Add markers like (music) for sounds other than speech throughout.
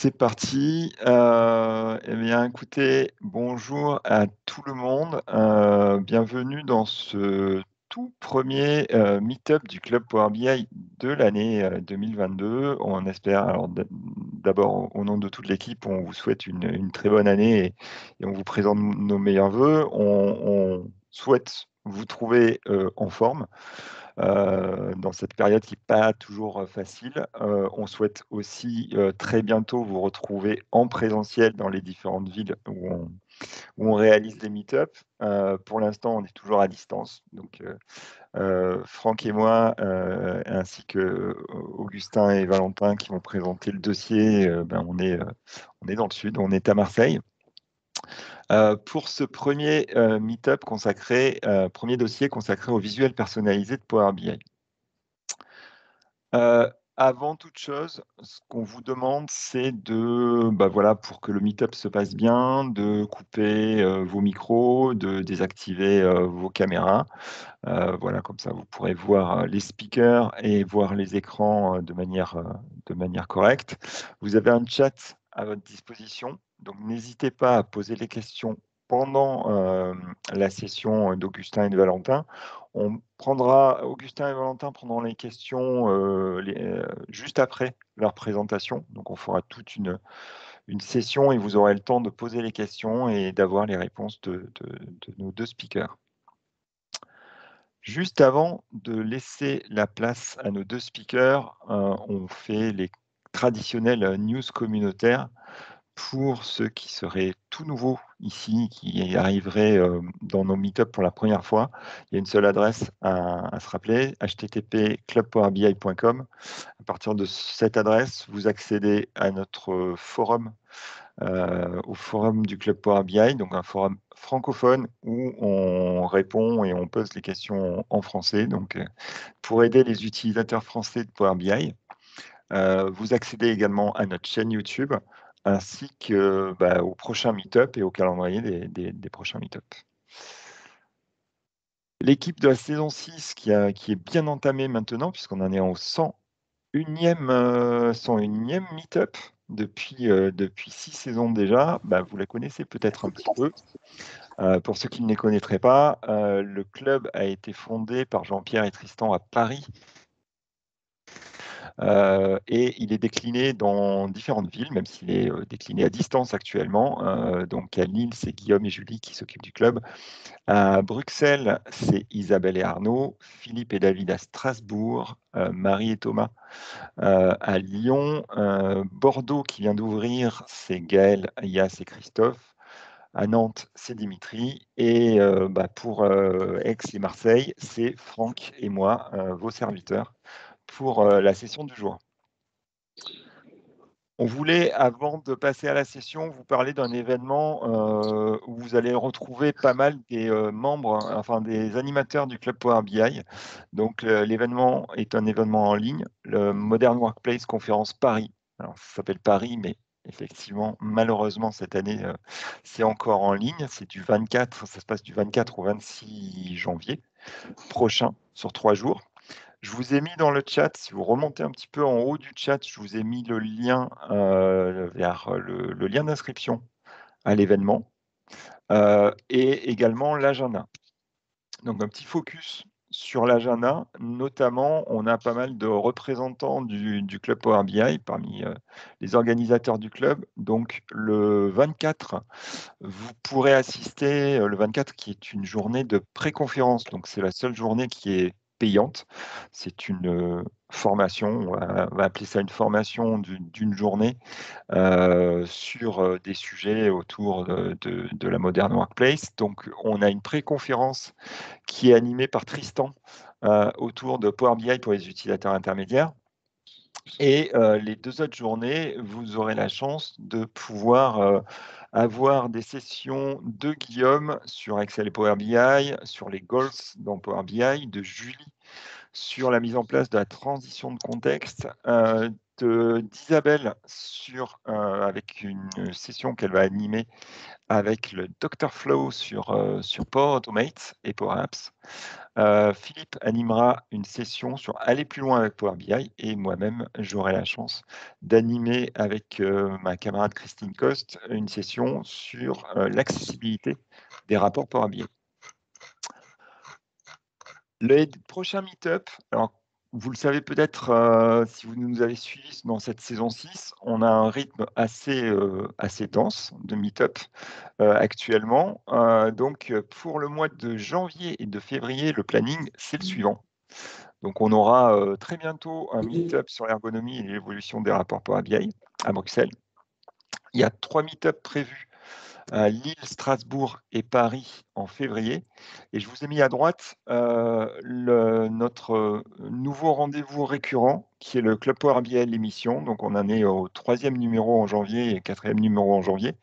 C'est parti. Euh, eh bien, écoutez, bonjour à tout le monde. Euh, bienvenue dans ce tout premier euh, meet-up du Club Power BI de l'année 2022. On espère, alors d'abord au nom de toute l'équipe, on vous souhaite une, très bonne année et, on vous présente nos meilleurs voeux. On, on souhaite vous trouver en forme. Euh, dans cette période qui n'est pas toujours facile. on souhaite aussi très bientôt vous retrouver en présentiel dans les différentes villes où on, où on réalise des meet-ups. Euh, pour l'instant, on est toujours à distance. Donc, Franck et moi, ainsi que Augustin et Valentin qui vont présenter le dossier, ben, on, est, on est dans le sud, on est à Marseille. Euh, pour ce premier euh, meet-up consacré, euh, premier dossier consacré au visuel personnalisé de Power BI. avant toute chose, ce qu'on vous demande, c'est de, bah voilà, pour que le meet-up se passe bien, de couper vos micros, de désactiver vos caméras. voilà, comme ça, vous pourrez voir les speakers et voir les écrans de manière correcte. Vous avez un chat à votre disposition. Donc n'hésitez pas à poser les questions pendant la session d'Augustin et de Valentin. On prendra, Augustin et Valentin prendront les questions juste après leur présentation. Donc on fera toute une, une, session et vous aurez le temps de poser les questions et d'avoir les réponses de, de, nos deux speakers. Juste avant de laisser la place à nos deux speakers, on fait les traditionnels news communautaires pour ceux qui seraient tout nouveaux ici, qui arriveraient euh, dans nos meet ups pour la première fois, il y a une seule adresse à, se rappeler, http://clubpowerbi.com. À partir de cette adresse, vous accédez à notre forum, euh, au forum du Club Power BI, donc un forum francophone où on répond et on pose les questions en français, donc euh, pour aider les utilisateurs français de Power BI. vous accédez également à notre chaîne YouTube ainsi que bah, au prochain meet-up et au calendrier des, prochains meet-up. L'équipe de la saison 6 qui, est bien entamée maintenant, puisqu'on en est au 101e, euh, meet-up depuis, euh, depuis six saisons déjà, bah, vous la connaissez peut-être un petit peu. Euh, pour ceux qui ne les connaîtraient pas, le club a été fondé par Jean-Pierre et Tristan à Paris euh, et il est décliné dans différentes villes, même s'il est euh, décliné à distance actuellement. Euh, donc à Lille, c'est Guillaume et Julie qui s'occupent du club. À Bruxelles, c'est Isabelle et Arnaud, Philippe et David à Strasbourg, Marie et Thomas à Lyon, Bordeaux qui vient d'ouvrir, c'est Gaël, Yass et Christophe à Nantes, c'est Dimitri. Et bah, pour Aix et Marseille, c'est Franck et moi, vos serviteurs pour euh, la session du jour. On voulait, avant de passer à la session, vous parler d'un événement euh, où vous allez retrouver pas mal des euh, membres, enfin des animateurs du club Power BI. Donc l'événement est un événement en ligne, le Modern Workplace Conférence Paris. Alors ça s'appelle Paris, mais effectivement, malheureusement, cette année, c'est encore en ligne. C'est du 24, ça se passe du 24 au 26 janvier prochain, sur trois jours. Je vous ai mis dans le chat, si vous remontez un petit peu en haut du chat, je vous ai mis le lien euh, vers euh, le, lien d'inscription à l'événement euh, et également l'agenda. Donc un petit focus sur l'agenda, notamment on a pas mal de représentants du, club Power BI parmi les organisateurs du club. Donc le 24, vous pourrez assister, le 24 qui est une journée de pré-conférence, donc c'est la seule journée qui est payante. C'est une euh, formation, on va, appeler ça une formation d'une journée euh, sur euh, des sujets autour de, la moderne workplace. Donc, on a une pré-conférence qui est animée par Tristan autour de Power BI pour les utilisateurs intermédiaires. Et les deux autres journées, vous aurez la chance de pouvoir avoir des sessions de Guillaume sur Excel et Power BI, sur les goals dans Power BI, de Julie sur la mise en place de la transition de contexte, euh, d'Isabelle sur avec une session qu'elle va animer avec le Dr Flow sur, Power Automate et Power Apps. Philippe animera une session sur aller plus loin avec Power BI et moi-même j'aurai la chance d'animer avec ma camarade Christine Cost une session sur l'accessibilité des rapports Power BI. Le prochain meet-up, alors vous le savez peut-être euh, si vous nous avez suivis dans cette saison 6, on a un rythme assez, euh, dense de meet-up euh, actuellement. donc pour le mois de janvier et de février, le planning, c'est le suivant. Donc on aura très bientôt un meet-up sur l'ergonomie et l'évolution des rapports pour ABI à Bruxelles. Il y a trois meet-up prévus Lille, Strasbourg et Paris en février. Et je vous ai mis à droite euh, notre euh, nouveau rendez-vous récurrent qui est le Club Power BI l'émission. Donc on en est au troisième numéro en janvier et quatrième numéro en janvier.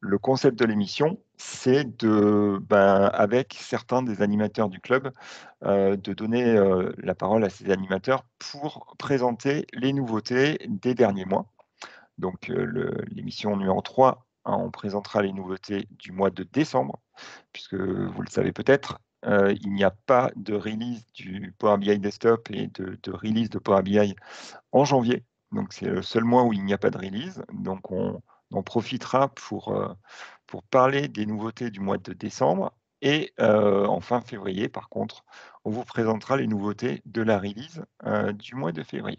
Le concept de l'émission, c'est de, ben, avec certains des animateurs du club, euh, de donner la parole à ces animateurs pour présenter les nouveautés des derniers mois. Donc l'émission numéro 3 Hein, on présentera les nouveautés du mois de décembre, puisque mmh. vous le savez peut-être, euh, il n'y a pas de release du Power BI Desktop et de, release de Power BI en janvier. Donc c'est le seul mois où il n'y a pas de release. Donc on, en profitera pour, euh, pour parler des nouveautés du mois de décembre. Et euh, en fin février, par contre, on vous présentera les nouveautés de la release du mois de février.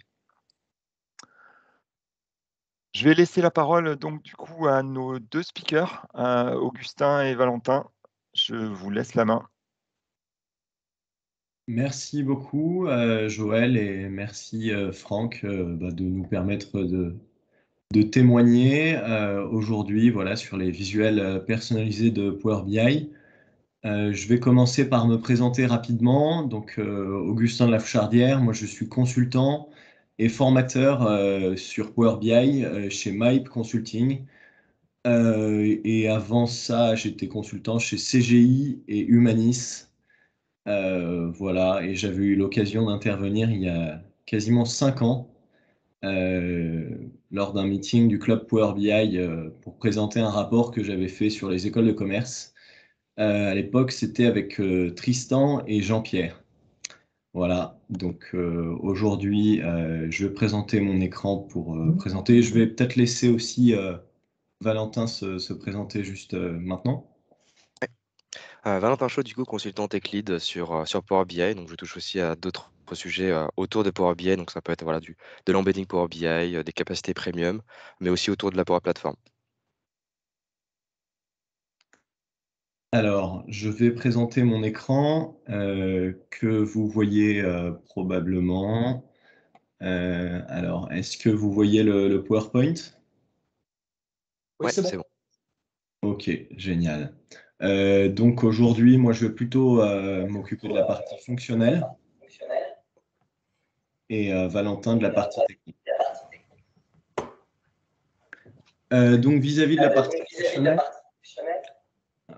Je vais laisser la parole donc du coup à nos deux speakers, euh, Augustin et Valentin. Je vous laisse la main. Merci beaucoup euh, Joël et merci euh, Franck bah, de nous permettre de, témoigner aujourd'hui voilà, sur les visuels personnalisés de Power BI. je vais commencer par me présenter rapidement. Donc Augustin Fouchardière, moi je suis consultant et formateur euh, sur Power BI euh, chez Mype Consulting. Euh, et avant ça, j'étais consultant chez CGI et Humanis. voilà, et j'avais eu l'occasion d'intervenir il y a quasiment cinq ans lors d'un meeting du club Power BI pour présenter un rapport que j'avais fait sur les écoles de commerce. à l'époque, c'était avec Tristan et Jean-Pierre. Voilà, donc euh, aujourd'hui, euh, je vais présenter mon écran pour euh, mhm. présenter. Je vais peut-être laisser aussi Valentin se, présenter juste maintenant. Valentin Chaud, du coup, consultant tech lead sur, sur Power BI. Donc je touche aussi à d'autres sujets autour de Power BI. Donc ça peut être voilà, du, de l'embedding Power BI, des capacités premium, mais aussi autour de la Power Platform. Alors, je vais présenter mon écran euh, que vous voyez euh, probablement. Euh, alors, est-ce que vous voyez le, PowerPoint Oui, c'est bon. Ok, génial. donc aujourd'hui, moi, je vais plutôt m'occuper de la partie fonctionnelle et Valentin de la partie technique. donc, vis-à-vis de la partie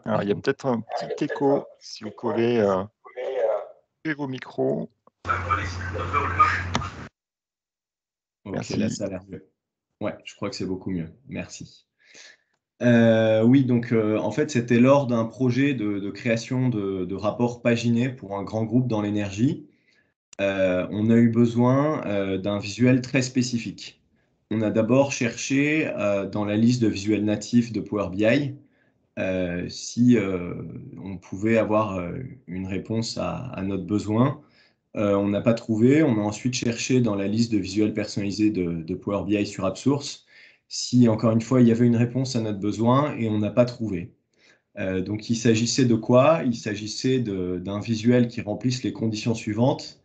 alors, il y a peut-être un petit écho, si vous pouvez euh, vos micros. Merci. ça Ouais, je crois que c'est beaucoup mieux. Merci. Euh, oui, donc euh, en fait, c'était lors d'un projet de, création de, rapports paginés pour un grand groupe dans l'énergie. Euh, on a eu besoin d'un visuel très spécifique. On a d'abord cherché dans la liste de visuels natifs de Power BI euh, si euh, on pouvait avoir euh, une réponse à, notre besoin. on n'a pas trouvé. On a ensuite cherché dans la liste de visuels personnalisés de, Power BI sur AppSource si, encore une fois, il y avait une réponse à notre besoin et on n'a pas trouvé. donc, il s'agissait de quoi Il s'agissait d'un visuel qui remplisse les conditions suivantes.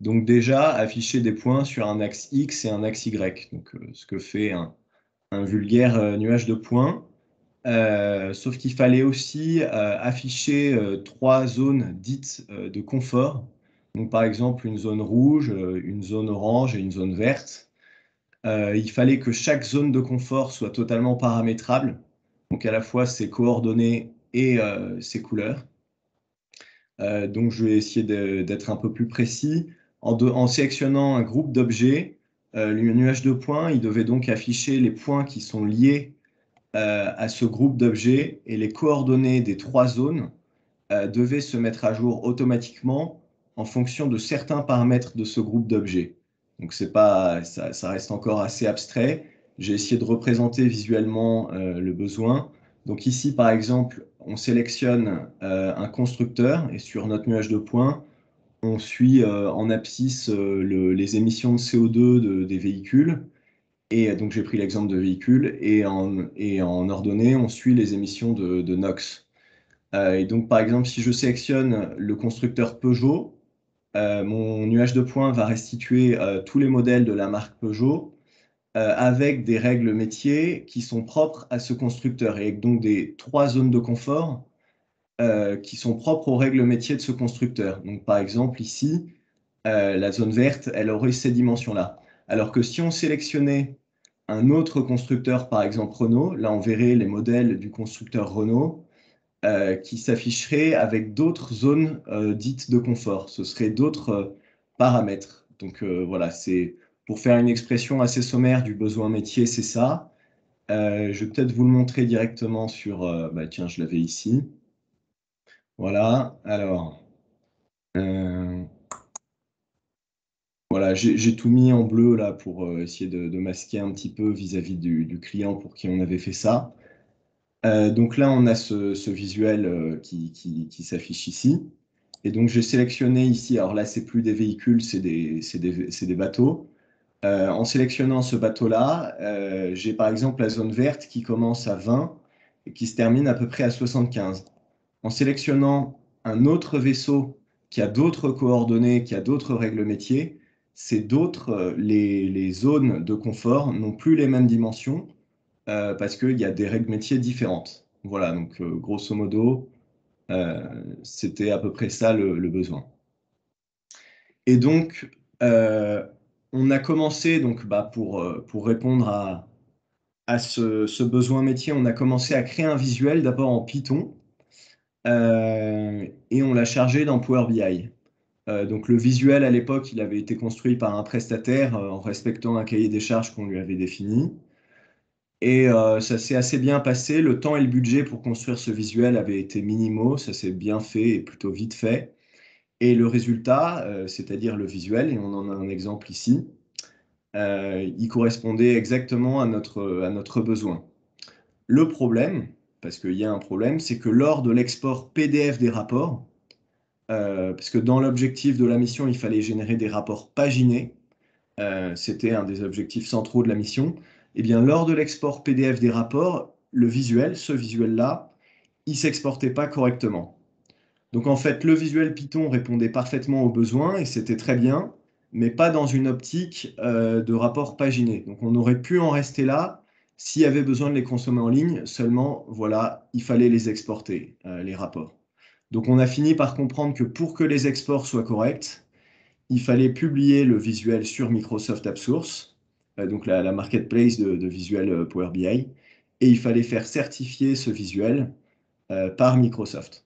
Donc, déjà, afficher des points sur un axe X et un axe Y. Donc, ce que fait un vulgaire nuage de points. Euh, sauf qu'il fallait aussi euh, afficher euh, trois zones dites de confort. Donc, par exemple, une zone rouge, une zone orange et une zone verte. il fallait que chaque zone de confort soit totalement paramétrable, donc à la fois ses coordonnées et ses couleurs. donc, je vais essayer d'être un peu plus précis. En, en sélectionnant un groupe d'objets, le nuage de points, il devait donc afficher les points qui sont liés euh, à ce groupe d'objets et les coordonnées des trois zones euh, devaient se mettre à jour automatiquement en fonction de certains paramètres de ce groupe d'objets. Donc c'est pas, ça, reste encore assez abstrait. J'ai essayé de représenter visuellement euh, le besoin. Donc ici, par exemple, on sélectionne un constructeur et sur notre nuage de points, on suit en abscisse les émissions de CO2 des véhicules. Et euh, donc j'ai pris l'exemple de véhicules et en, et en ordonnée, on suit les émissions de, NOx. Euh, et donc par exemple, si je sélectionne le constructeur Peugeot, euh, mon nuage de points va restituer tous les modèles de la marque Peugeot avec des règles métiers qui sont propres à ce constructeur et donc des trois zones de confort qui sont propres aux règles métiers de ce constructeur. Donc par exemple ici, la zone verte, elle aurait ces dimensions-là. Alors que si on sélectionnait un autre constructeur, par exemple Renault, là on verrait les modèles du constructeur Renault, euh, qui s'afficherait avec d'autres zones euh, dites de confort. Ce serait d'autres euh, paramètres. Donc voilà, c'est pour faire une expression assez sommaire du besoin métier, c'est ça. je vais peut-être vous le montrer directement sur... Bah, tiens, je l'avais ici. Voilà, alors... Voilà, j'ai tout mis en bleu là pour euh, essayer de, masquer un petit peu vis-à-vis du, client pour qui on avait fait ça. Euh, donc là, on a ce, visuel euh, qui, s'affiche ici. Et donc, j'ai sélectionné ici, alors là, c'est plus des véhicules, c'est des, bateaux. en sélectionnant ce bateau-là, j'ai par exemple la zone verte qui commence à 20 et qui se termine à peu près à 75. En sélectionnant un autre vaisseau qui a d'autres coordonnées, qui a d'autres règles métiers, c'est d'autres, euh, les, zones de confort n'ont plus les mêmes dimensions euh, parce qu'il y a des règles métiers différentes. Voilà, donc euh, grosso modo, c'était à peu près ça le, besoin. Et donc, on a commencé, donc, bah, pour, répondre à, ce, ce, besoin métier, on a commencé à créer un visuel d'abord en Python et on l'a chargé dans Power BI. Euh, donc le visuel à l'époque, il avait été construit par un prestataire euh, en respectant un cahier des charges qu'on lui avait défini. Et euh, ça s'est assez bien passé. Le temps et le budget pour construire ce visuel avaient été minimaux. Ça s'est bien fait et plutôt vite fait. Et le résultat, c'est-à-dire le visuel, et on en a un exemple ici, il correspondait exactement à notre besoin. Le problème, parce qu'il y a un problème, c'est que lors de l'export PDF des rapports, euh, parce que dans l'objectif de la mission, il fallait générer des rapports paginés. Euh, c'était un des objectifs centraux de la mission. Et eh bien, lors de l'export PDF des rapports, le visuel, ce visuel-là, il s'exportait pas correctement. Donc en fait, le visuel Python répondait parfaitement aux besoins et c'était très bien, mais pas dans une optique euh, de rapports paginé. Donc on aurait pu en rester là s'il y avait besoin de les consommer en ligne, seulement voilà, il fallait les exporter, les rapports. Donc on a fini par comprendre que pour que les exports soient corrects, il fallait publier le visuel sur Microsoft App Source, euh, donc la, marketplace de, visuel euh, Power BI, et il fallait faire certifier ce visuel euh, par Microsoft.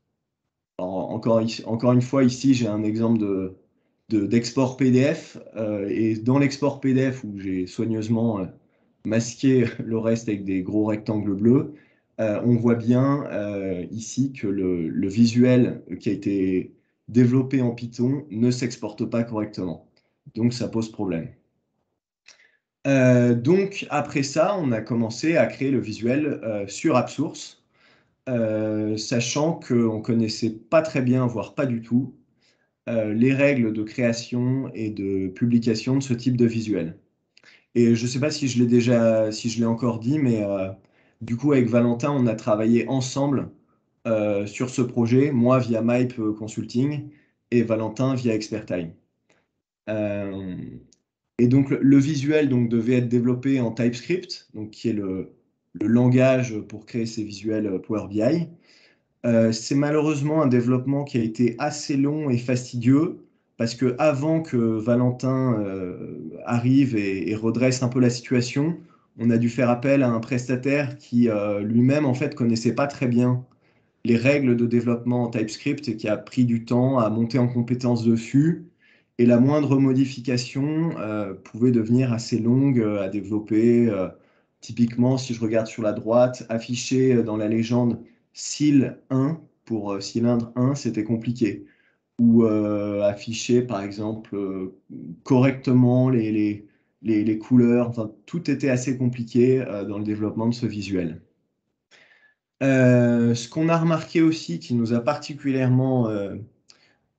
encore, une fois, ici, j'ai un exemple d'export PDF, et dans l'export PDF, où j'ai soigneusement masqué le reste avec des gros rectangles bleus, euh, on voit bien euh, ici que le, visuel qui a été développé en Python ne s'exporte pas correctement. Donc ça pose problème. Euh, donc après ça, on a commencé à créer le visuel sur AppSource, sachant qu'on ne connaissait pas très bien, voire pas du tout, les règles de création et de publication de ce type de visuel. Et je ne sais pas si je l'ai déjà, si je l'ai encore dit, mais du coup, avec Valentin, on a travaillé ensemble euh, sur ce projet, moi via MyPe euh, Consulting et Valentin via Expertime. Euh, et donc, le visuel donc, devait être développé en TypeScript, donc, qui est le, langage pour créer ces visuels Power BI. c'est malheureusement un développement qui a été assez long et fastidieux parce que avant que Valentin arrive et, redresse un peu la situation, on a dû faire appel à un prestataire qui euh, lui-même en fait connaissait pas très bien les règles de développement en TypeScript et qui a pris du temps à monter en compétence dessus. Et la moindre modification euh, pouvait devenir assez longue euh, à développer. typiquement, si je regarde sur la droite, afficher dans la légende SIL 1 pour cylindre 1, c'était compliqué. Ou afficher, par exemple, correctement les les, couleurs, tout était assez compliqué euh, dans le développement de ce visuel. Euh, ce qu'on a remarqué aussi qui nous a particulièrement euh,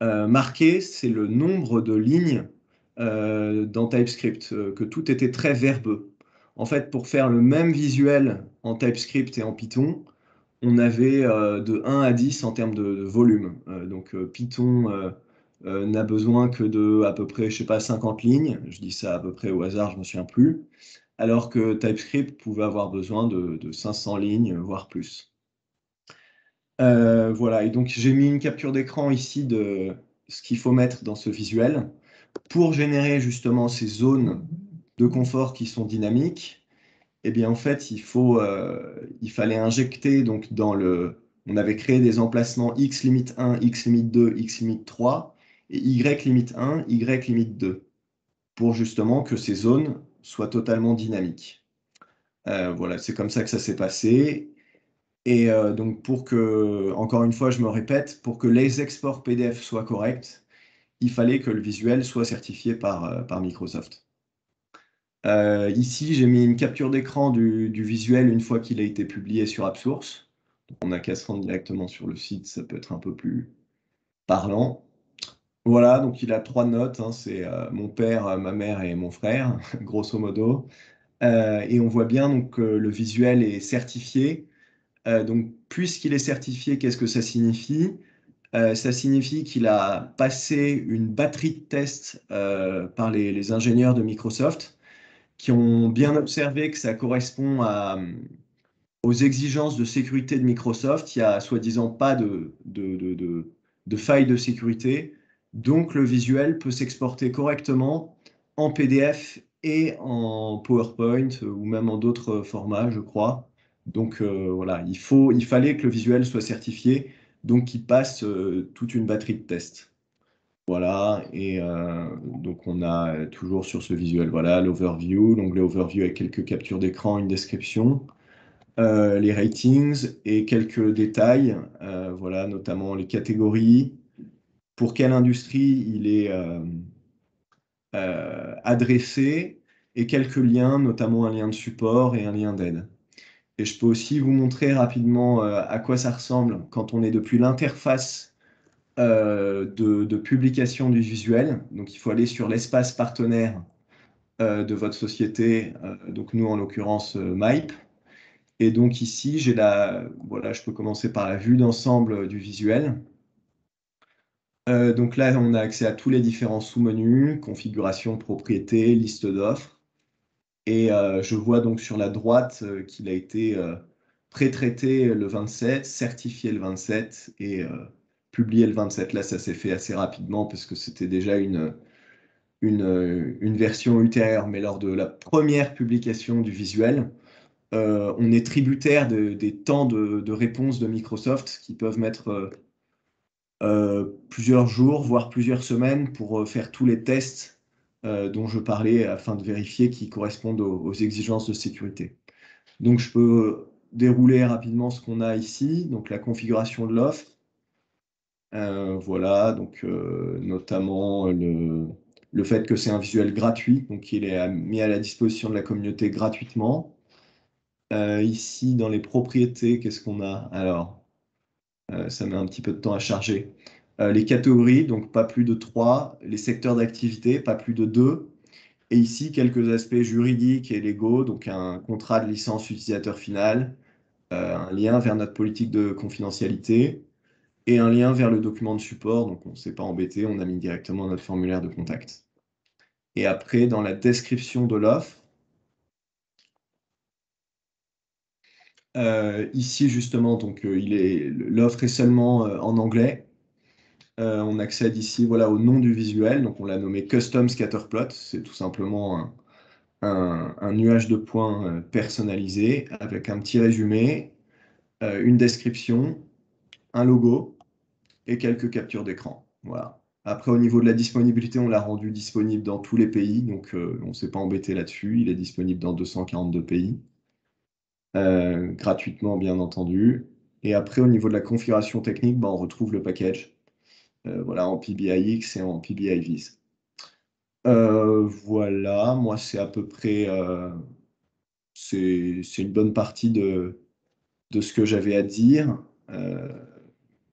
marqué, c'est le nombre de lignes dans TypeScript, que tout était très verbeux. En fait, pour faire le même visuel en TypeScript et en Python, on avait de 1 à 10 en termes de volume. donc Python euh, n'a besoin que de à peu près, je sais pas, 50 lignes. Je dis ça à peu près au hasard, je ne me souviens plus. Alors que TypeScript pouvait avoir besoin de, 500 lignes, voire plus. Euh, voilà, et donc j'ai mis une capture d'écran ici de ce qu'il faut mettre dans ce visuel pour générer justement ces zones de confort qui sont dynamiques. Eh bien, en fait, il, euh, il fallait injecter donc dans le, on avait créé des emplacements x limite 1, x limite 2, x limite 3 y limite 1, y limite 2, pour justement que ces zones soient totalement dynamiques. Euh, voilà, c'est comme ça que ça s'est passé. Et euh, donc pour que, encore une fois, je me répète, pour que les exports PDF soient corrects, il fallait que le visuel soit certifié par, euh, par Microsoft. ici, j'ai mis une capture d'écran du, du, visuel une fois qu'il a été publié sur AppSource. on a qu'à se rendre directement sur le site, ça peut être un peu plus parlant. Voilà, donc il a trois notes, hein. c'est euh, mon père, euh, ma mère et mon frère, (laughs) grosso modo. Euh, et on voit bien donc que le visuel est certifié. donc puisqu'il est certifié, qu'est-ce que ça signifie Ça signifie qu'il a passé une batterie de tests par les, ingénieurs de Microsoft qui ont bien observé que ça correspond aux exigences de sécurité de Microsoft. Il n'y a soi-disant pas de, de, de failles de sécurité. Donc le visuel peut s'exporter correctement en PDF et en PowerPoint ou même en d'autres formats, je crois. Donc euh, voilà, il, faut, il fallait que le visuel soit certifié, donc qu'il passe euh, toute une batterie de tests. Voilà, et euh, donc on a toujours sur ce visuel, voilà, l'overview, l'onglet overview avec quelques captures d'écran, une description, les ratings et quelques détails, voilà, notamment les catégories, pour quelle industrie il est euh, euh, adressé et quelques liens, notamment un lien de support et un lien d'aide. Et je peux aussi vous montrer rapidement euh, à quoi ça ressemble quand on est depuis l'interface de, publication du visuel. Donc, il faut aller sur l'espace partenaire de votre société, donc nous en l'occurrence MyPE. Et donc ici, j'ai la, voilà, je peux commencer par la vue d'ensemble du visuel. Euh, donc là, on a accès à tous les différents sous-menus, configuration, propriété, liste d'offres. Et euh, je vois donc sur la droite euh, qu'il a été pré-traité le 27, certifié le 27 et publié le 27. Là, ça s'est fait assez rapidement parce que c'était déjà une, une, version ultérieure. Mais lors de la première publication du visuel, on est tributaire des temps de, de, réponse de Microsoft qui peuvent mettre euh, plusieurs jours, voire plusieurs semaines pour euh, faire tous les tests euh, dont je parlais afin de vérifier qu'ils correspondent aux, exigences de sécurité. Donc je peux dérouler rapidement ce qu'on a ici, donc la configuration de l'offre. voilà, donc notamment le, fait que c'est un visuel gratuit, donc il est mis à la disposition de la communauté gratuitement. ici, dans les propriétés, qu'est-ce qu'on a Alors, euh, ça met un petit peu de temps à charger. Euh, les catégories, donc pas plus de trois. les secteurs d'activité, pas plus de deux. et ici, quelques aspects juridiques et légaux, donc un contrat de licence utilisateur final, euh, un lien vers notre politique de confidentialité et un lien vers le document de support. Donc, on ne s'est pas embêté, on a mis directement notre formulaire de contact. Et après, dans la description de l'offre, Euh, ici, justement, donc euh, l'offre est seulement euh, en anglais. on accède ici, voilà, au nom du visuel. Donc on l'a nommé Custom Scatterplot. C'est tout simplement un, nuage de points personnalisé avec un petit résumé, une description, un logo et quelques captures d'écran. Voilà. Après, au niveau de la disponibilité, on l'a rendu disponible dans tous les pays, donc on s'est pas embêté là-dessus. Il est disponible dans 242 pays. Euh, gratuitement bien entendu. Et après, au niveau de la configuration technique, bah, on retrouve le package euh, voilà, en PBIX et en PBIVis. Euh, voilà, moi c'est à peu près, c'est une bonne partie de, de ce que j'avais à dire.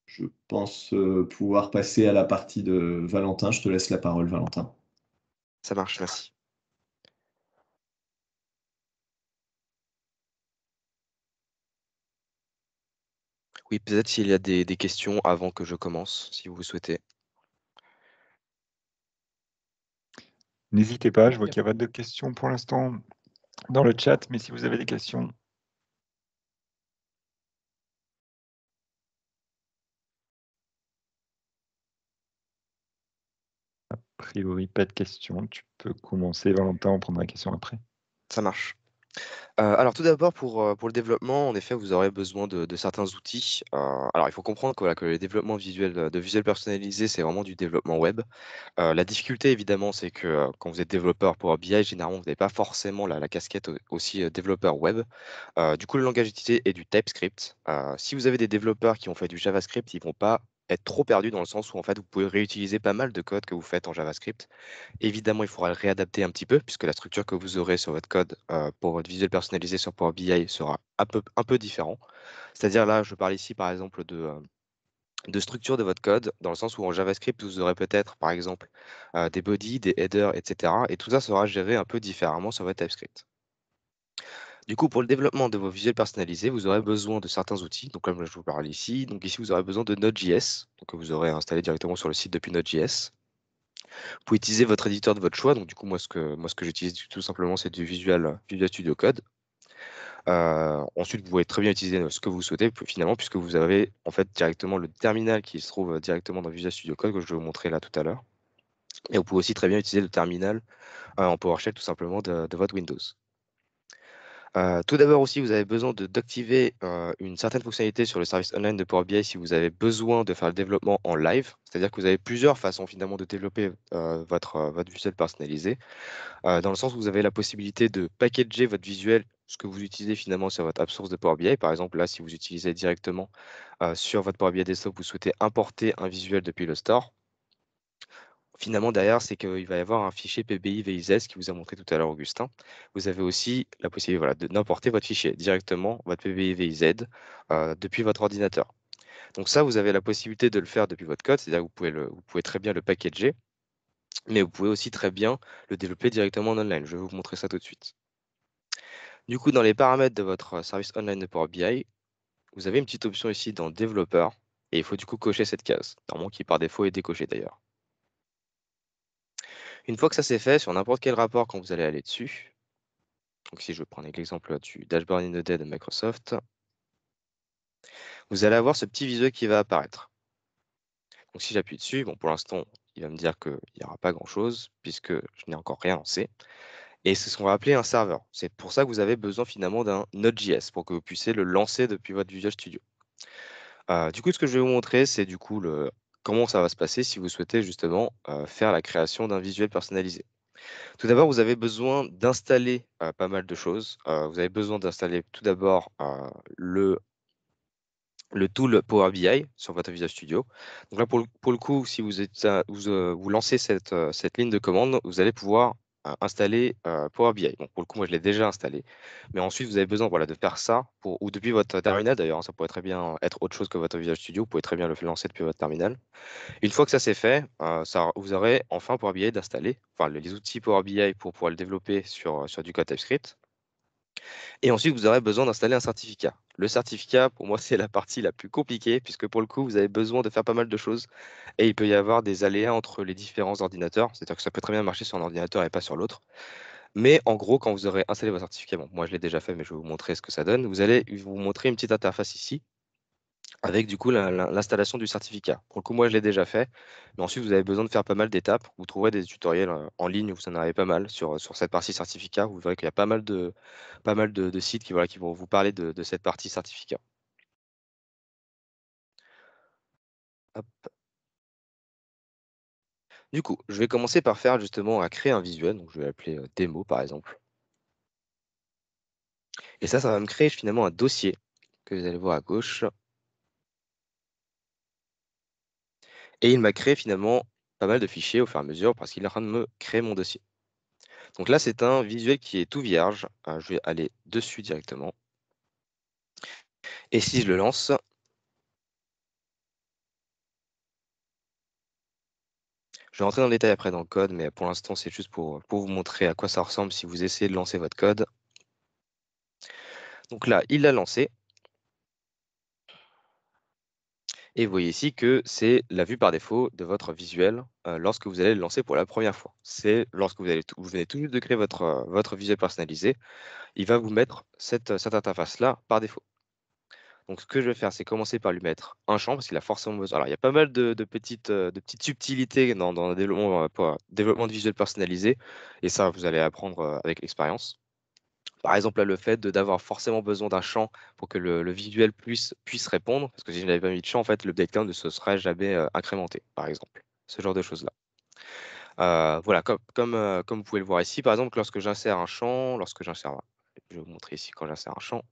je pense pouvoir passer à la partie de Valentin. Je te laisse la parole, Valentin. Ça marche, merci. Oui, peut-être s'il y a des, questions avant que je commence, si vous le souhaitez. N'hésitez pas, je vois qu'il n'y a pas de questions pour l'instant dans le chat, mais si vous avez des questions. A priori, pas de questions. Tu peux commencer, Valentin, on prendra la question après. Ça marche alors tout d'abord pour, pour le développement, en effet, vous aurez besoin de certains outils. alors il faut comprendre que, que le développement visuel, de visuel personnalisé, c'est vraiment du développement web. la difficulté évidemment, c'est que, quand vous êtes développeur pour BI, généralement, vous n'avez pas forcément la casquette aussi, développeur web. du coup, le langage utilisé est du TypeScript. si vous avez des développeurs qui ont fait du JavaScript, ils vont pas être trop perdu dans le sens où en fait vous pouvez réutiliser pas mal de code que vous faites en JavaScript. Évidemment, il faudra le réadapter un petit peu puisque la structure que vous aurez sur votre code euh, pour votre visuel personnalisé sur Power BI sera un peu, un différent. C'est-à-dire là, je parle ici par exemple euh, de, structure de votre code dans le sens où en JavaScript, vous aurez peut-être par exemple euh, des bodies, des headers, etc. Et tout ça sera géré un peu différemment sur votre TypeScript. Du coup, pour le développement de vos visuels personnalisés, vous aurez besoin de certains outils, donc comme je vous parle ici. Donc ici, vous aurez besoin de Node.js, que vous aurez installé directement sur le site depuis Node.js. Vous pouvez utiliser votre éditeur de votre choix. Donc du coup, moi, ce que, moi, ce que j'utilise tout simplement, c'est du Visual, Visual Studio Code. Euh, ensuite, vous pouvez très bien utiliser euh, ce que vous souhaitez finalement, puisque vous avez en fait directement le terminal qui se trouve euh, directement dans Visual Studio Code que je vais vous montrer là tout à l'heure. Et vous pouvez aussi très bien utiliser le terminal en PowerShell tout simplement de votre Windows. Euh, tout d'abord aussi, vous avez besoin d'activer euh, une certaine fonctionnalité sur le service online de Power BI si vous avez besoin de faire le développement en live. C'est-à-dire que vous avez plusieurs façons finalement de développer euh, votre, votre visuel personnalisé, dans le sens où vous avez la possibilité de packager votre visuel ce que vous utilisez finalement sur votre app source de Power BI. Par exemple, là, si vous utilisez directement sur votre Power BI Desktop, vous souhaitez importer un visuel depuis le store, finalement, derrière, c'est qu'il va y avoir un fichier PBI vis qui vous a montré tout à l'heure, Augustin. vous avez aussi la possibilité voilà, d'importer votre fichier directement, votre PBI VIZ, euh, depuis votre ordinateur. Donc ça, vous avez la possibilité de le faire depuis votre code, c'est-à-dire que vous pouvez, vous pouvez très bien le packager, mais vous pouvez aussi très bien le développer directement en online. Je vais vous montrer ça tout de suite. Du coup, dans les paramètres de votre service online de Power BI, vous avez une petite option ici dans développeur, et il faut du coup cocher cette case, normalement qui par défaut est décochée d'ailleurs. Une fois que ça s'est fait, sur n'importe quel rapport, quand vous allez aller dessus, donc si je prends l'exemple du dashboard in Day de Microsoft, vous allez avoir ce petit visuel qui va apparaître. Donc si j'appuie dessus, bon, pour l'instant, il va me dire qu'il n'y aura pas grand-chose, puisque je n'ai encore rien lancé. Et c'est ce qu'on va appeler un serveur. C'est pour ça que vous avez besoin finalement d'un Node.js, pour que vous puissiez le lancer depuis votre Visual Studio. Euh, du coup, ce que je vais vous montrer, c'est du coup le, comment ça va se passer si vous souhaitez justement faire la création d'un visuel personnalisé. Tout d'abord, vous avez besoin d'installer pas mal de choses. vous avez besoin d'installer tout d'abord le, le tool Power BI sur votre Visual Studio. Donc là, pour le, coup, si vous, êtes, vous, vous lancez cette, cette ligne de commande, vous allez pouvoir installer Power BI. pour le coup, moi, je l'ai déjà installé. Mais ensuite, vous avez besoin voilà, de faire ça, pour, ou depuis votre ah terminal d'ailleurs. Hein, ça pourrait très bien être autre chose que votre Visual Studio. Vous pouvez très bien le lancer depuis votre terminal. Une fois que ça c'est fait, vous aurez enfin Power BI d'installer, enfin les outils Power BI pour pouvoir le développer sur, sur du code TypeScript. Et ensuite, vous aurez besoin d'installer un certificat. Le certificat, pour moi, (laughs) c'est la partie la plus compliquée, puisque pour le coup, vous avez besoin de faire pas mal de choses. Et il peut y avoir des aléas entre les différents ordinateurs. C'est-à-dire que ça peut très bien marcher sur un ordinateur et pas sur l'autre. Mais en gros, quand vous aurez installé votre certificat, bon, moi je l'ai déjà fait, mais je vais vous montrer ce que ça donne. Vous allez vous montrer une petite interface ici avec du coup l'installation du certificat. Pour le coup, moi, je l'ai déjà fait, mais ensuite, vous avez besoin de faire pas mal d'étapes. Vous trouverez des tutoriels euh, en ligne, vous en avez pas mal euh, sur, cette partie certificat. Vous verrez qu'il y a pas mal de, pas mal de, sites qui, vont vous parler de, cette partie certificat. Du coup, je vais commencer par faire justement à créer un visuel, donc je vais l'appeler euh, démo par exemple. Et ça, ça va me créer finalement un dossier que vous allez voir à gauche Et il m'a créé finalement pas mal de fichiers au fur et à mesure parce qu'il est en train de me créer mon dossier. Donc là, c'est un visuel qui est tout vierge. Ah, je vais aller dessus directement. Et si je le lance, je vais rentrer dans le détail après dans le code, mais pour l'instant, c'est juste pour, pour vous montrer à quoi ça ressemble si vous essayez de lancer votre code. Donc là, il l'a lancé. Et vous voyez ici que c'est la vue par défaut de votre visuel euh, lorsque vous allez le lancer pour la première fois. C'est lorsque vous, allez vous venez tout suite de créer euh, votre, visuel personnalisé, il va vous mettre euh, cette, interface-là par défaut. Donc ce que je vais faire, c'est commencer par lui mettre un champ, parce qu'il a forcément besoin. Alors il y a pas mal de, petites, subtilités dans, le développement, développement de visuel personnalisé, et ça, vous allez apprendre avec l'expérience. Par exemple, le fait d'avoir forcément besoin d'un champ pour que le, visuel puisse, répondre, parce que si je n'avais pas mis de champ, en fait, l'update count ne se serait jamais euh, incrémenté, par exemple. Ce genre de choses-là. Euh, voilà, euh, comme, vous pouvez le voir ici, par exemple, lorsque j'insère un champ, lorsque j'insère, je vais vous montrer ici quand j'insère un champ,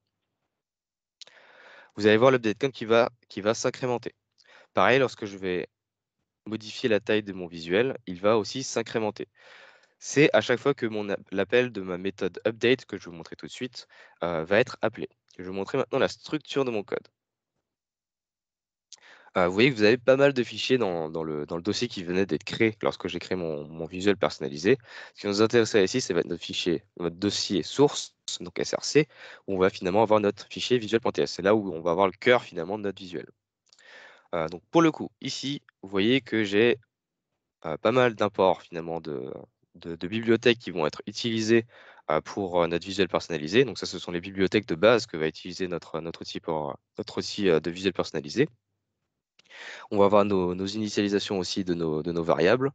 vous allez voir l'update count qui va, qui va s'incrémenter. Pareil, lorsque je vais modifier la taille de mon visuel, il va aussi s'incrémenter c'est à chaque fois que l'appel de ma méthode update, que je vais vous montrer tout de suite, euh, va être appelé. Je vais vous montrer maintenant la structure de mon code. Euh, vous voyez que vous avez pas mal de fichiers dans, le, dossier qui venait d'être créé lorsque j'ai créé mon, visuel personnalisé. Ce qui nous intéresse ici, c'est notre fichier, notre dossier source, donc SRC, où on va finalement avoir notre fichier visuel.ts. C'est là où on va avoir le cœur finalement de notre visuel. Euh, donc pour le coup, ici, vous voyez que j'ai pas mal d'imports finalement de, de, bibliothèques qui vont être utilisées euh, pour euh, notre visuel personnalisé. Donc ça, ce sont les bibliothèques de base que va utiliser notre, euh, notre, outil, de visuel personnalisé. On va avoir nos, initialisations aussi de nos, variables.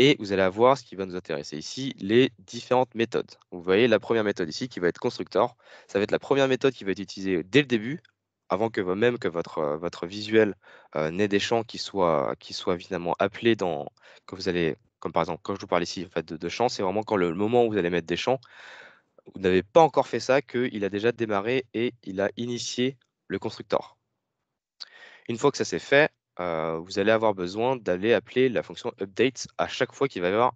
Et vous allez avoir ce qui va nous intéresser ici, les différentes méthodes. Vous voyez la première méthode ici qui va être constructeur. Ça va être la première méthode qui va être utilisée dès le début, avant que même que votre, votre visuel n'ait des champs qui soient, qui appelés dans, que vous allez comme par exemple quand je vous parle ici de, champs, c'est vraiment quand le, moment où vous allez mettre des champs, vous n'avez pas encore fait ça, qu'il a déjà démarré et il a initié le constructeur. Une fois que ça s'est fait, euh, vous allez avoir besoin d'aller appeler la fonction update à chaque fois qu'il va y avoir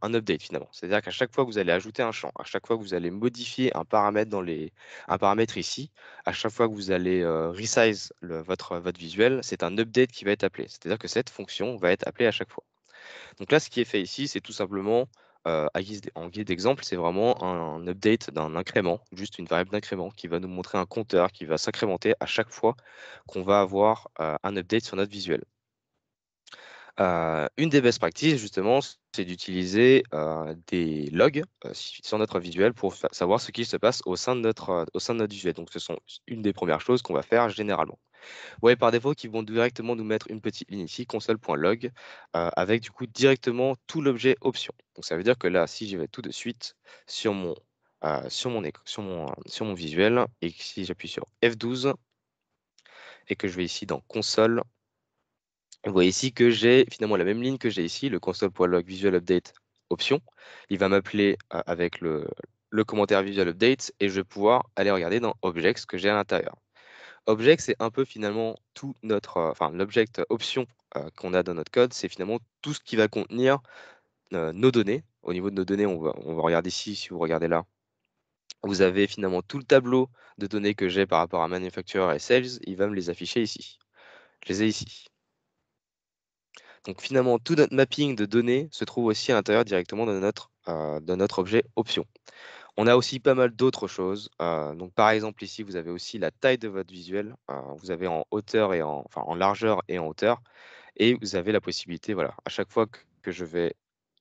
un update finalement. C'est-à-dire qu'à chaque fois que vous allez ajouter un champ, à chaque fois que vous allez modifier un paramètre dans les un paramètre ici, à chaque fois que vous allez euh, resize votre, votre visuel, c'est un update qui va être appelé. C'est-à-dire que cette fonction va être appelée à chaque fois. Donc là, ce qui est fait ici, c'est tout simplement, en guise d'exemple, c'est vraiment un, update d'un incrément, juste une variable d'incrément qui va nous montrer un compteur qui va s'incrémenter à chaque fois qu'on va avoir un update sur notre visuel. Euh, une des best practices, justement, c'est d'utiliser euh, des logs euh, sur notre visuel pour savoir ce qui se passe au sein de notre, au sein de notre visuel. Donc, ce sont une des premières choses qu'on va faire généralement. Vous voyez par défaut qu'ils vont directement nous mettre une petite ligne ici, console.log, avec du coup directement tout l'objet option. Donc, ça veut dire que là, si je vais tout de suite sur mon, sur mon, sur sur mon visuel et que si j'appuie sur F12 et que je vais ici dans console, vous voyez ici que j'ai finalement la même ligne que j'ai ici, le console.log-visual-update option. Il va m'appeler euh, avec le, commentaire visual update et je vais pouvoir aller regarder dans Objects que j'ai à l'intérieur. Objects, c'est un peu finalement tout notre, euh, enfin l'object option euh, qu'on a dans notre code, c'est finalement tout ce qui va contenir nos données. Au niveau de nos données, on va, on va regarder ici, si vous regardez là, vous avez finalement tout le tableau de données que j'ai par rapport à manufacturer et sales, il va me les afficher ici. Je les ai ici. Donc finalement, tout notre mapping de données se trouve aussi à l'intérieur directement de notre, euh, notre objet option. On a aussi pas mal d'autres choses. Euh, donc par exemple ici, vous avez aussi la taille de votre visuel. Euh, vous avez en hauteur et enfin, en largeur et en hauteur. Et vous avez la possibilité, voilà, à chaque fois que je vais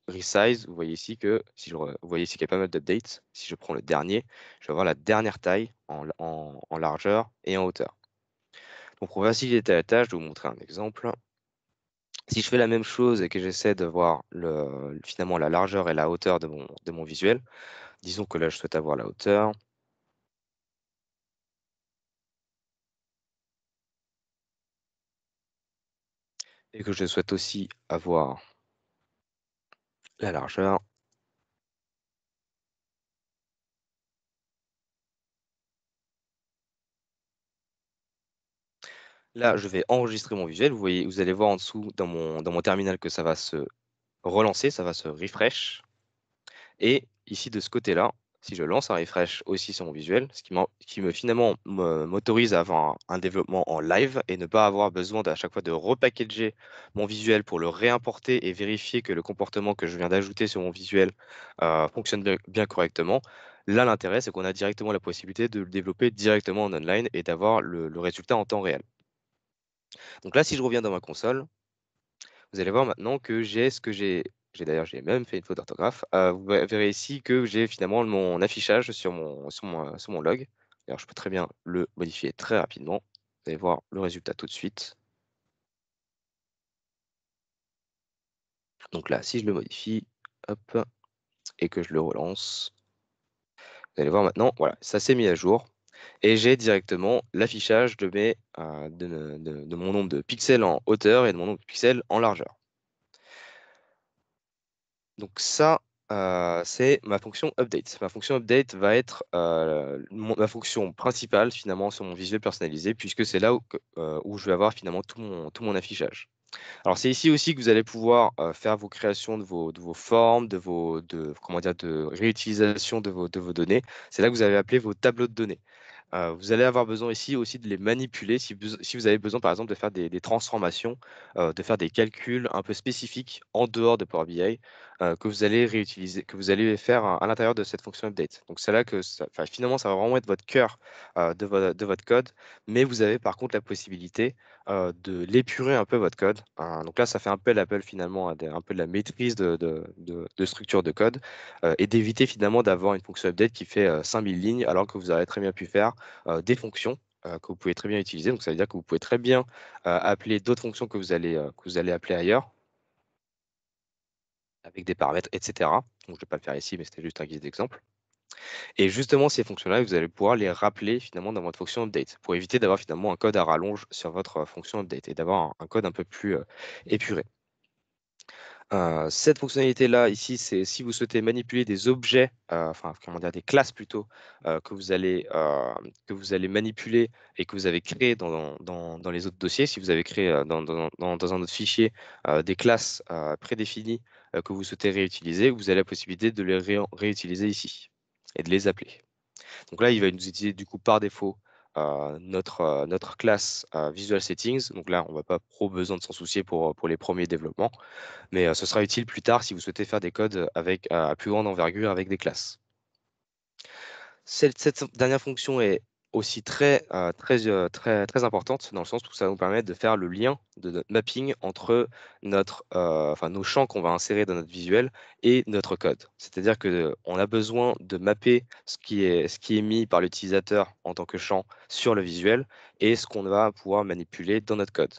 resize, vous voyez ici que si je, ici qu'il y a pas mal d'updates. Si je prends le dernier, je vais avoir la dernière taille en, en largeur et en hauteur. Donc pour faciliter la tâche, je vais vous montrer un exemple. Si je fais la même chose et que j'essaie de voir finalement la largeur et la hauteur de de mon visuel, disons que là je souhaite avoir la hauteur, et que je souhaite aussi avoir la largeur. Là, je vais enregistrer mon visuel. Vous, voyez, vous allez voir en dessous dans mon, terminal que ça va se relancer, ça va se refresh. Et ici, de ce côté-là, si je lance un refresh aussi sur mon visuel, ce qui, me finalement m'autorise à avoir un, développement en live et ne pas avoir besoin à chaque fois de repackager mon visuel pour le réimporter et vérifier que le comportement que je viens d'ajouter sur mon visuel euh, fonctionne bien, correctement. Là, l'intérêt, c'est qu'on a directement la possibilité de le développer directement en online et d'avoir le résultat en temps réel. Donc là, si je reviens dans ma console, vous allez voir maintenant que j'ai ce que j'ai. D'ailleurs, j'ai même fait une faute d'orthographe. Euh, vous verrez ici que j'ai finalement mon affichage sur mon, sur mon, log. D'ailleurs, je peux très bien le modifier très rapidement. Vous allez voir le résultat tout de suite. Donc là, si je le modifie, hop, et que je le relance, vous allez voir maintenant, voilà, ça s'est mis à jour et j'ai directement l'affichage euh, de, mon nombre de pixels en hauteur et de mon nombre de pixels en largeur. Donc ça, euh, c'est ma fonction update. Ma fonction update va être euh, ma fonction principale finalement sur mon visuel personnalisé puisque c'est là où, je vais avoir finalement tout mon, affichage. Alors c'est ici aussi que vous allez pouvoir faire vos créations de vos, formes, de vos de, comment dire, de réutilisation de vos, de vos données. C'est là que vous allez appeler vos tableaux de données. Euh, vous allez avoir besoin ici aussi de les manipuler si, vous avez besoin, par exemple, de faire des, transformations, euh, de faire des calculs un peu spécifiques en dehors de Power BI euh, que vous allez réutiliser, que vous allez faire à, l'intérieur de cette fonction update. Donc, c'est là que finalement, ça va vraiment être votre cœur de, votre code, mais vous avez par contre la possibilité euh, de l'épurer un peu votre code. Hein. Donc là, ça fait un peu l'appel finalement à un peu de la maîtrise de, de, de, structure de code euh, et d'éviter finalement d'avoir une fonction update qui fait 5000 euh, lignes alors que vous avez très bien pu faire des fonctions que vous pouvez très bien utiliser. Donc ça veut dire que vous pouvez très bien appeler d'autres fonctions que vous, allez, que vous allez appeler ailleurs avec des paramètres, etc. Donc, je ne vais pas le faire ici, mais c'était juste un guise d'exemple. Et justement, ces fonctions-là, vous allez pouvoir les rappeler finalement dans votre fonction update pour éviter d'avoir finalement un code à rallonge sur votre fonction update et d'avoir un, code un peu plus épuré. cette fonctionnalité-là, ici, c'est si vous souhaitez manipuler des objets, enfin, comment dire, des classes plutôt, que, vous allez, manipuler et que vous avez créé dans, les autres dossiers. Si vous avez créé dans, un autre fichier des classes prédéfinies que vous souhaitez réutiliser, vous avez la possibilité de les réutiliser ici et de les appeler. Donc là, il va nous utiliser du coup par défaut euh, notre, euh, notre classe euh, Visual Settings. Donc là, on va pas trop besoin de s'en soucier pour, pour les premiers développements, mais ce sera utile plus tard si vous souhaitez faire des codes avec, à plus grande envergure avec des classes. cette dernière fonction est aussi très, euh, très, euh, très, très importante dans le sens où ça nous permet de faire le lien de notre mapping entre notre, euh, enfin, nos champs qu'on va insérer dans notre visuel et notre code. C'est-à-dire que on a besoin de mapper ce qui est, ce qui est mis par l'utilisateur en tant que champ sur le visuel et ce qu'on va pouvoir manipuler dans notre code.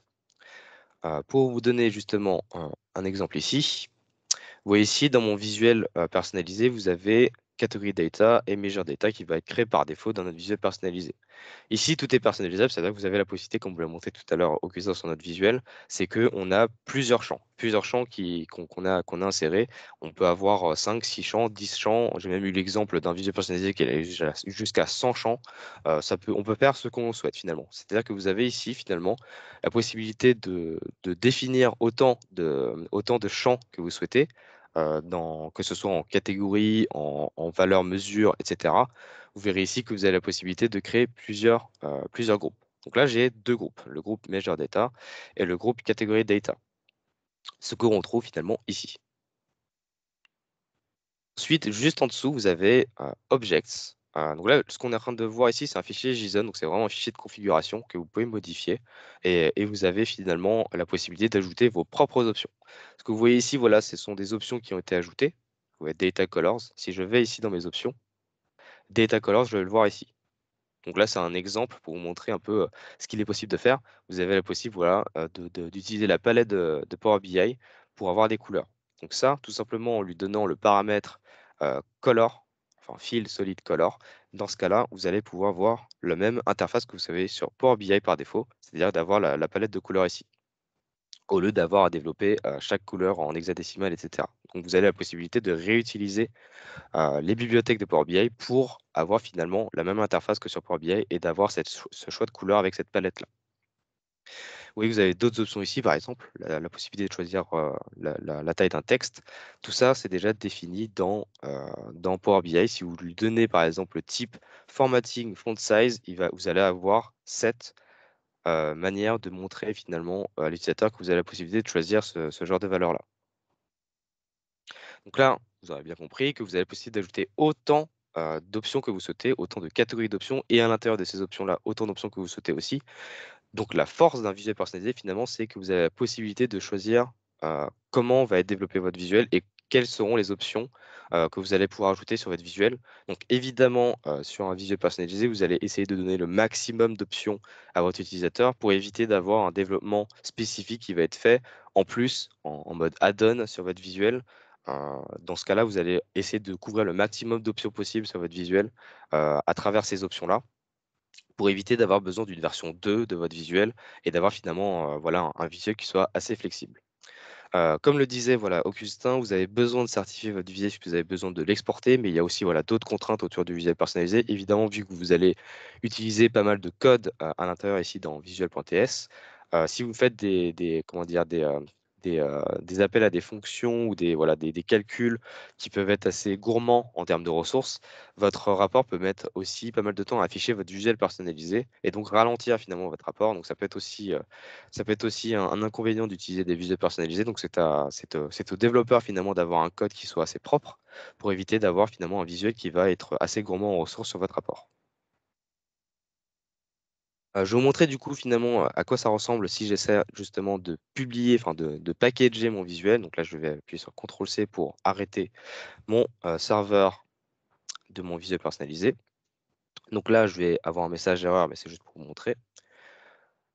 pour vous donner justement un, exemple ici, vous voyez ici, dans mon visuel personnalisé, vous avez catégorie data et mesure data qui va être créé par défaut dans notre visuel personnalisé. Ici, tout est personnalisable, c'est-à-dire que vous avez la possibilité, comme vous l'avez montré tout à l'heure au curseur sur notre visuel, c'est qu'on a plusieurs champs, plusieurs champs qu'on a, qu'on a insérés. On peut avoir 5, euh, 6 champs, 10 champs. J'ai même eu l'exemple d'un visuel personnalisé qui est jusqu'à 100 champs. Euh, ça peut, on peut faire ce qu'on souhaite finalement. C'est-à-dire que vous avez ici finalement la possibilité de, de définir autant de, autant de champs que vous souhaitez euh, dans, que ce soit en catégorie, en, valeur, mesure, etc., vous verrez ici que vous avez la possibilité de créer plusieurs, euh, groupes. Donc là, j'ai deux groupes, le groupe Measure Data et le groupe Catégorie Data, ce que l'on trouve finalement ici. Ensuite, juste en dessous, vous avez euh, Objects, donc là, ce qu'on est en train de voir ici, c'est un fichier JSON, donc c'est vraiment un fichier de configuration que vous pouvez modifier et, vous avez finalement la possibilité d'ajouter vos propres options. Ce que vous voyez ici, voilà, ce sont des options qui ont été ajoutées. Vous voyez Data Colors. Si je vais ici dans mes options, Data Colors, je vais le voir ici. Donc là, c'est un exemple pour vous montrer un peu ce qu'il est possible de faire. Vous avez la possibilité voilà, d'utiliser la palette de, Power BI pour avoir des couleurs. Donc ça, tout simplement en lui donnant le paramètre color enfin solide Solid Color. Dans ce cas-là, vous allez pouvoir voir la même interface que vous avez sur Power BI par défaut, c'est-à-dire d'avoir la, palette de couleurs ici, au lieu d'avoir à développer euh, chaque couleur en hexadécimal, etc. Donc vous avez la possibilité de réutiliser euh, les bibliothèques de Power BI pour avoir finalement la même interface que sur Power BI et d'avoir ce choix de couleurs avec cette palette-là. Oui, vous avez d'autres options ici, par exemple, la, possibilité de choisir euh, la, taille d'un texte. Tout ça, c'est déjà défini dans, euh, Power BI. Si vous lui donnez, par exemple, le type formatting, font size, vous allez avoir cette euh, manière de montrer finalement à l'utilisateur que vous avez la possibilité de choisir ce, ce genre de valeur-là. Donc là, vous aurez bien compris que vous avez la possibilité d'ajouter autant d'options que vous souhaitez, autant de catégories d'options, et à l'intérieur de ces options-là, autant d'options que vous souhaitez aussi. Donc la force d'un visuel personnalisé, finalement, c'est que vous avez la possibilité de choisir comment va être développé votre visuel et quelles seront les options que vous allez pouvoir ajouter sur votre visuel. Donc évidemment, sur un visuel personnalisé, vous allez essayer de donner le maximum d'options à votre utilisateur pour éviter d'avoir un développement spécifique qui va être fait en plus, en, mode add-on sur votre visuel. dans ce cas-là, vous allez essayer de couvrir le maximum d'options possibles sur votre visuel à travers ces options-là pour éviter d'avoir besoin d'une version 2 de votre visuel et d'avoir finalement voilà, un, visuel qui soit assez flexible. comme le disait voilà, Augustin, vous avez besoin de certifier votre visuel vous avez besoin de l'exporter, mais il y a aussi voilà, d'autres contraintes autour du visuel personnalisé. Évidemment, vu que vous allez utiliser pas mal de code à l'intérieur ici dans visuel.ts, si vous faites des, des comment dire, des, euh, des, appels à des fonctions ou des, voilà, des, calculs qui peuvent être assez gourmands en termes de ressources, votre rapport peut mettre aussi pas mal de temps à afficher votre visuel personnalisé et donc ralentir finalement votre rapport. Donc ça peut être aussi, euh, ça peut être aussi un, inconvénient d'utiliser des visuels personnalisés. Donc c'est au développeur finalement d'avoir un code qui soit assez propre pour éviter d'avoir finalement un visuel qui va être assez gourmand en ressources sur votre rapport. Euh, je vais vous montrer du coup finalement à quoi ça ressemble si j'essaie justement de publier, enfin de, packager mon visuel. Donc là, je vais appuyer sur CTRL-C pour arrêter mon euh, serveur de mon visuel personnalisé. Donc là, je vais avoir un message d'erreur, mais c'est juste pour vous montrer.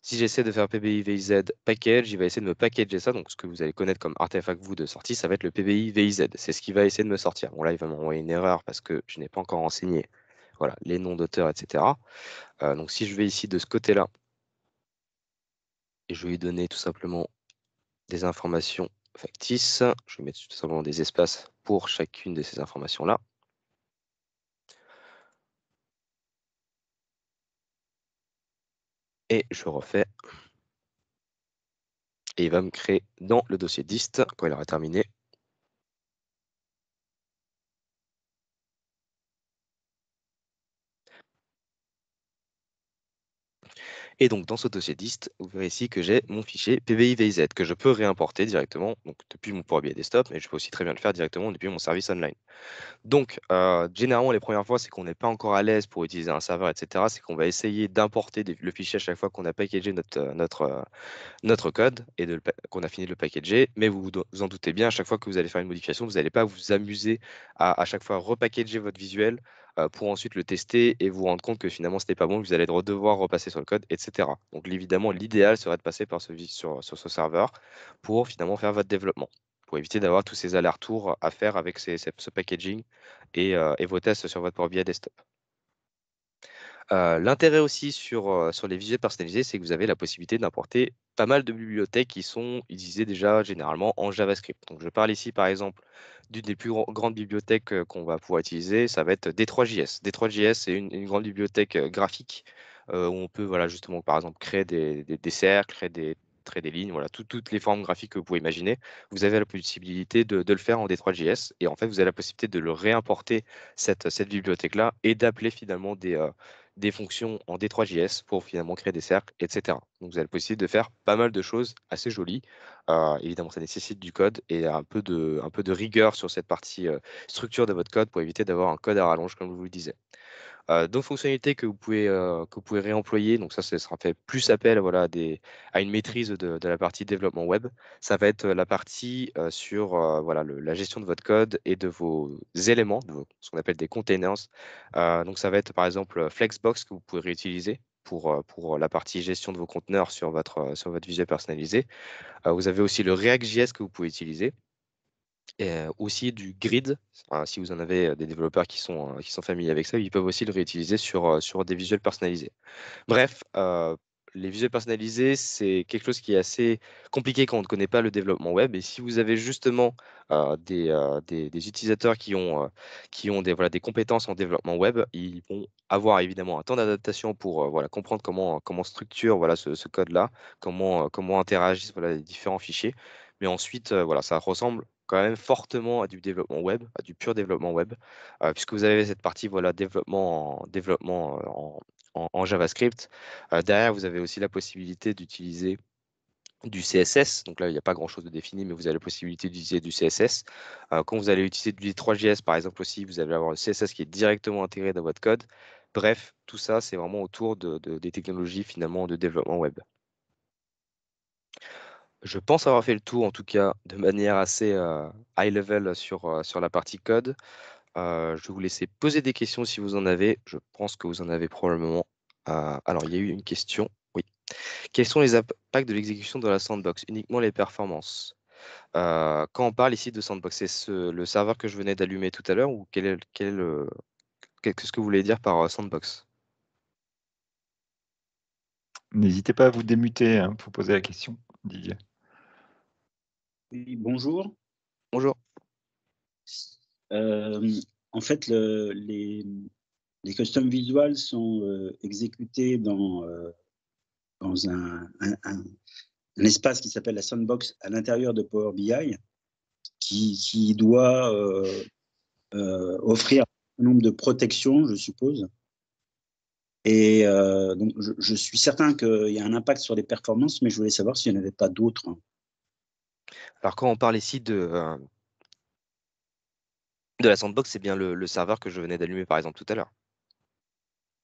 Si j'essaie de faire PBI VIZ package, il va essayer de me packager ça. Donc, ce que vous allez connaître comme artefact vous de sortie, ça va être le PBI VIZ. C'est ce qui va essayer de me sortir. Bon, là, il va m'envoyer une erreur parce que je n'ai pas encore renseigné voilà, les noms d'auteurs, etc. Euh, donc si je vais ici de ce côté-là, et je vais lui donner tout simplement des informations factices, je vais mettre tout simplement des espaces pour chacune de ces informations-là. Et je refais. Et il va me créer dans le dossier dist, quand il aura terminé, Et donc, dans ce dossier dist, vous verrez ici que j'ai mon fichier pbi que je peux réimporter directement donc depuis mon Power BI Desktop, mais je peux aussi très bien le faire directement depuis mon service online. Donc, euh, généralement, les premières fois, c'est qu'on n'est pas encore à l'aise pour utiliser un serveur, etc. C'est qu'on va essayer d'importer le fichier à chaque fois qu'on a packagé notre, euh, notre, euh, notre code et qu'on a fini de le packager. Mais vous vous en doutez bien, à chaque fois que vous allez faire une modification, vous n'allez pas vous amuser à à chaque fois repackager votre visuel, euh, pour ensuite le tester et vous rendre compte que finalement c'était pas bon, que vous allez devoir repasser sur le code, etc. Donc évidemment, l'idéal serait de passer par ce, sur, ce serveur pour finalement faire votre développement pour éviter d'avoir tous ces allers-retours à faire avec ce packaging euh, et, vos tests sur votre port via desktop. L'intérêt aussi sur, sur les visuels personnalisés, c'est que vous avez la possibilité d'importer pas mal de bibliothèques qui sont utilisées déjà généralement en JavaScript. Donc je parle ici par exemple d'une des plus grandes bibliothèques qu'on va pouvoir utiliser, ça va être D3JS. D3JS, c'est une, grande bibliothèque graphique où on peut voilà, justement par exemple créer des, des, cercles, créer des, traits des lignes, voilà, toutes les formes graphiques que vous pouvez imaginer. Vous avez la possibilité de, le faire en D3JS et en fait, vous avez la possibilité de le réimporter cette, cette bibliothèque-là et d'appeler finalement des, des fonctions en d 3 pour finalement créer des cercles, etc. Donc vous avez le possibilité de faire pas mal de choses assez jolies. Euh, évidemment, ça nécessite du code et un peu de, un peu de rigueur sur cette partie euh, structure de votre code pour éviter d'avoir un code à rallonge, comme je vous le disais. Euh, d'autres fonctionnalités que vous pouvez, euh, que vous pouvez réemployer, donc ça, sera fait plus appel à, une maîtrise de, la partie développement web. Ça va être euh, la partie sur la gestion de votre code et de vos éléments, ce qu'on appelle des containers. donc ça va être par exemple Flexbox que vous pouvez réutiliser pour, pour, la partie gestion de vos conteneurs sur votre, sur votre visuel personnalisé. vous avez aussi le React.js que vous pouvez utiliser. Et euh, aussi du grid. si vous en avez euh, des développeurs qui sont, euh, qui sont familiers avec ça, ils peuvent aussi le réutiliser sur, sur des visuels personnalisés. Bref, les visuels personnalisés, c'est quelque chose qui est assez compliqué quand on ne connaît pas le développement web. Et si vous avez justement des, des, utilisateurs qui ont, qui ont des, voilà, des compétences en développement web, ils vont avoir évidemment un temps d'adaptation pour voilà, comprendre comment, comment structure voilà, ce, ce code-là, comment, comment interagissent voilà, les différents fichiers. Mais ensuite, voilà, ça ressemble quand même fortement à du développement web, à du pur développement web, euh, puisque vous avez cette partie voilà, développement en, développement euh, en, JavaScript. Euh, derrière, vous avez aussi la possibilité d'utiliser du CSS, donc là il n'y a pas grand chose de défini, mais vous avez la possibilité d'utiliser du CSS. quand vous allez utiliser du 3 js par exemple aussi, vous allez avoir le CSS qui est directement intégré dans votre code. Bref, tout ça c'est vraiment autour des technologies finalement de développement web. Je pense avoir fait le tour, en tout cas, de manière assez high level sur, sur la partie code. je vais vous laisser poser des questions si vous en avez. Je pense que vous en avez probablement. Ah, alors, il y a eu une question. Oui. Quels sont les impacts de l'exécution dans la sandbox Uniquement les performances. quand on parle ici de sandbox, c'est le serveur que je venais d'allumer tout à l'heure ou quel qu'est-ce que vous voulez dire par sandbox N'hésitez pas à vous démuter hein, pour poser la question, Didier bonjour. Bonjour. Euh, en fait, les, les customs visuals sont euh, exécutés dans, euh, dans un, espace qui s'appelle la sandbox à l'intérieur de Power BI, qui, doit offrir un nombre de protections, je suppose. Et donc, je, je, suis certain qu'il y a un impact sur les performances, mais je voulais savoir s'il n'y en avait pas d'autres. Hein. Alors quand on parle ici de, euh, de la sandbox, c'est bien le, serveur que je venais d'allumer par exemple tout à l'heure.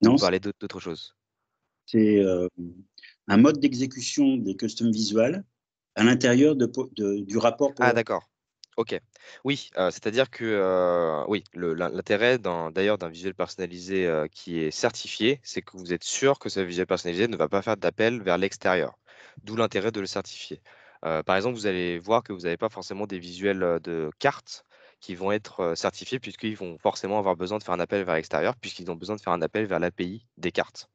Non. On parlait d'autre chose. C'est euh, un mode d'exécution des custom visuals à l'intérieur du rapport. ah d'accord. Ok. Oui, euh, c'est-à-dire que oui, l'intérêt d'ailleurs d'un visuel personnalisé qui est certifié, c'est que vous êtes sûr que ce visuel personnalisé ne va pas faire d'appel vers l'extérieur. D'où l'intérêt de le certifier par exemple, vous allez voir que vous n'avez pas forcément des visuels de cartes qui vont être certifiés puisqu'ils vont forcément avoir besoin de faire un appel vers l'extérieur puisqu'ils ont besoin de faire un appel vers l'API des cartes.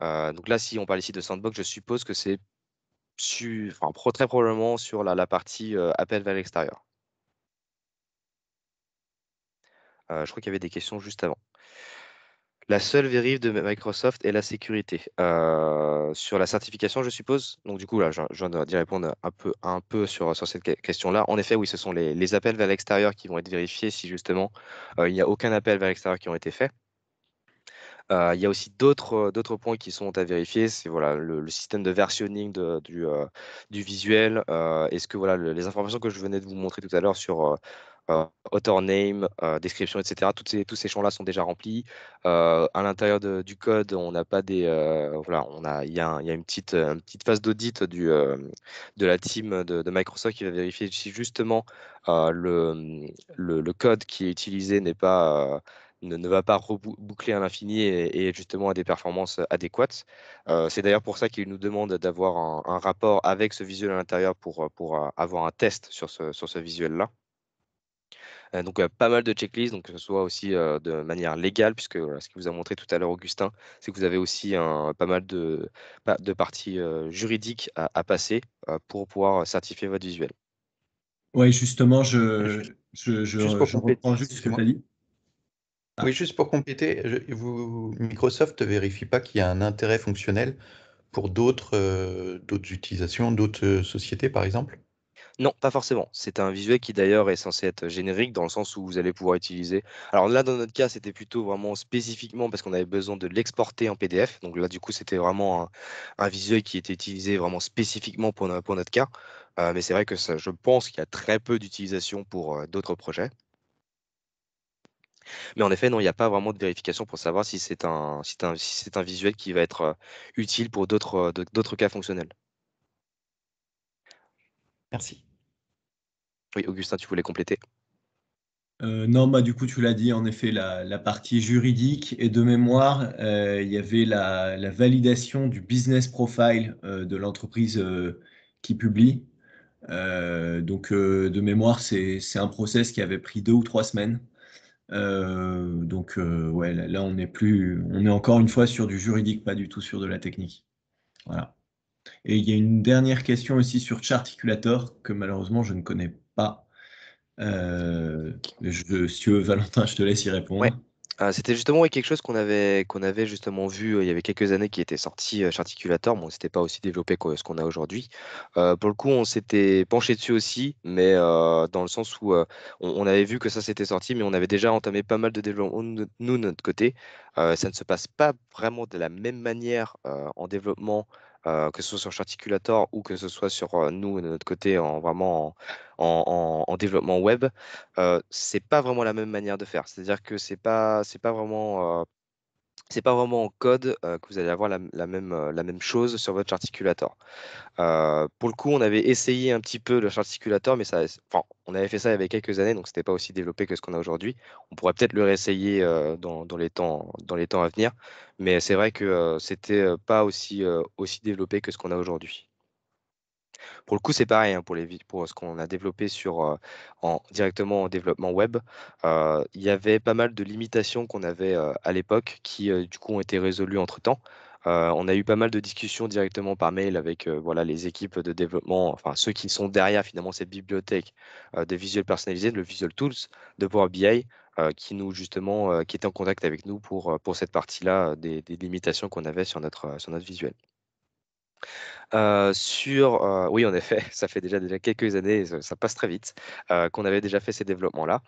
donc là, si on parle ici de sandbox, je suppose que c'est très probablement sur la, partie appel vers l'extérieur. je crois qu'il y avait des questions juste avant. La seule vérif de Microsoft est la sécurité. Euh, sur la certification, je suppose. Donc, du coup, là, je, viens d'y répondre un peu, un peu sur, cette question-là. En effet, oui, ce sont les, appels vers l'extérieur qui vont être vérifiés si justement euh, il n'y a aucun appel vers l'extérieur qui ont été faits. Euh, il y a aussi d'autres points qui sont à vérifier, c'est voilà, le, système de versionning du, visuel. Est-ce que voilà, les informations que je venais de vous montrer tout à l'heure sur euh, author name, euh, description, etc. tous ces champs-là sont déjà remplis. Euh, à l'intérieur du code, on n'a pas des, voilà, on a, il y, a une petite, petite phase d'audit de la team de, Microsoft qui va vérifier si justement le, le, code qui est utilisé n'est pas ne, va pas boucler à l'infini et, justement à des performances adéquates. c'est d'ailleurs pour ça qu'il nous demande d'avoir un, un, rapport avec ce visuel à l'intérieur pour, pour avoir un test sur ce, sur ce visuel-là. Euh, donc pas mal de checklists, donc que ce soit aussi de manière légale, puisque ce que vous a montré tout à l'heure Augustin, c'est que vous avez aussi un, pas mal de, de parties juridiques à, passer pour pouvoir certifier votre visuel. Oui, justement, je, je, reprends juste ce que tu as dit. Ah. Oui, juste pour compléter, vous, Microsoft ne vérifie pas qu'il y a un intérêt fonctionnel pour d'autres utilisations, d'autres sociétés par exemple non, pas forcément. C'est un visuel qui d'ailleurs est censé être générique dans le sens où vous allez pouvoir utiliser. Alors là, dans notre cas, c'était plutôt vraiment spécifiquement parce qu'on avait besoin de l'exporter en PDF. Donc là, du coup, c'était vraiment un, visuel qui était utilisé vraiment spécifiquement pour, notre cas. Euh, mais c'est vrai que je pense qu'il y a très peu d'utilisation pour euh, d'autres projets. Mais en effet, non, il n'y a pas vraiment de vérification pour savoir si c'est un, un visuel qui va être euh, utile pour d'autres cas fonctionnels. Merci. Oui, Augustin, tu voulais compléter euh, non, bah, du coup, tu l'as dit, en effet, la, partie juridique et de mémoire, euh, il y avait la, validation du business profile euh, de l'entreprise qui publie. donc, de mémoire, c'est un process qui avait pris deux ou trois semaines. donc, ouais, là, on est plus, on est encore une fois sur du juridique, pas du tout sur de la technique. Voilà. Et il y a une dernière question aussi sur Charticulator que malheureusement je ne connais pas. Euh, (laughs) Valentin, je te laisse y répondre. Ah, c'était justement quelque chose qu'on avait, qu'on avait justement vu euh, il y avait quelques années qui était sorti euh, chez Articulator, mais on s'était pas aussi développé que ce qu'on a aujourd'hui. Euh, pour le coup, on s'était penché dessus aussi, mais euh, dans le sens où on, on, avait vu que ça s'était sorti, mais on avait déjà entamé pas mal de développement, nous, de notre côté. ça ne se passe pas vraiment de la même manière en développement euh, que ce soit sur Charticulator ou que ce soit sur euh, nous de notre côté en vraiment développement web, euh, c'est pas vraiment la même manière de faire. C'est-à-dire que c'est pas c'est pas vraiment euh, c'est pas vraiment en code que vous allez avoir la, même, chose sur votre articulateur. pour le coup, on avait essayé un petit peu le articulateur, mais ça, on avait fait ça il y avait quelques années, donc c'était pas aussi développé que ce qu'on a aujourd'hui. On pourrait peut-être le réessayer dans, les temps, à venir, mais c'est vrai que c'était pas aussi développé que ce qu'on a aujourd'hui. Pour le coup, c'est pareil hein, pour, pour ce qu'on a développé sur, directement en développement web. Il y avait pas mal de limitations qu'on avait à l'époque qui, du coup, ont été résolues entre-temps. on a eu pas mal de discussions directement par mail avec voilà, les équipes de développement, enfin ceux qui sont derrière finalement cette bibliothèque de visuels personnalisés, le Visual Tools de Power BI, qui nous justement qui était en contact avec nous pour, pour cette partie-là des, des limitations qu'on avait sur notre, sur notre visuel sur, oui, en effet, (laughs) ça fait déjà, déjà quelques années, ça, passe très vite, qu'on avait déjà fait ces développements-là.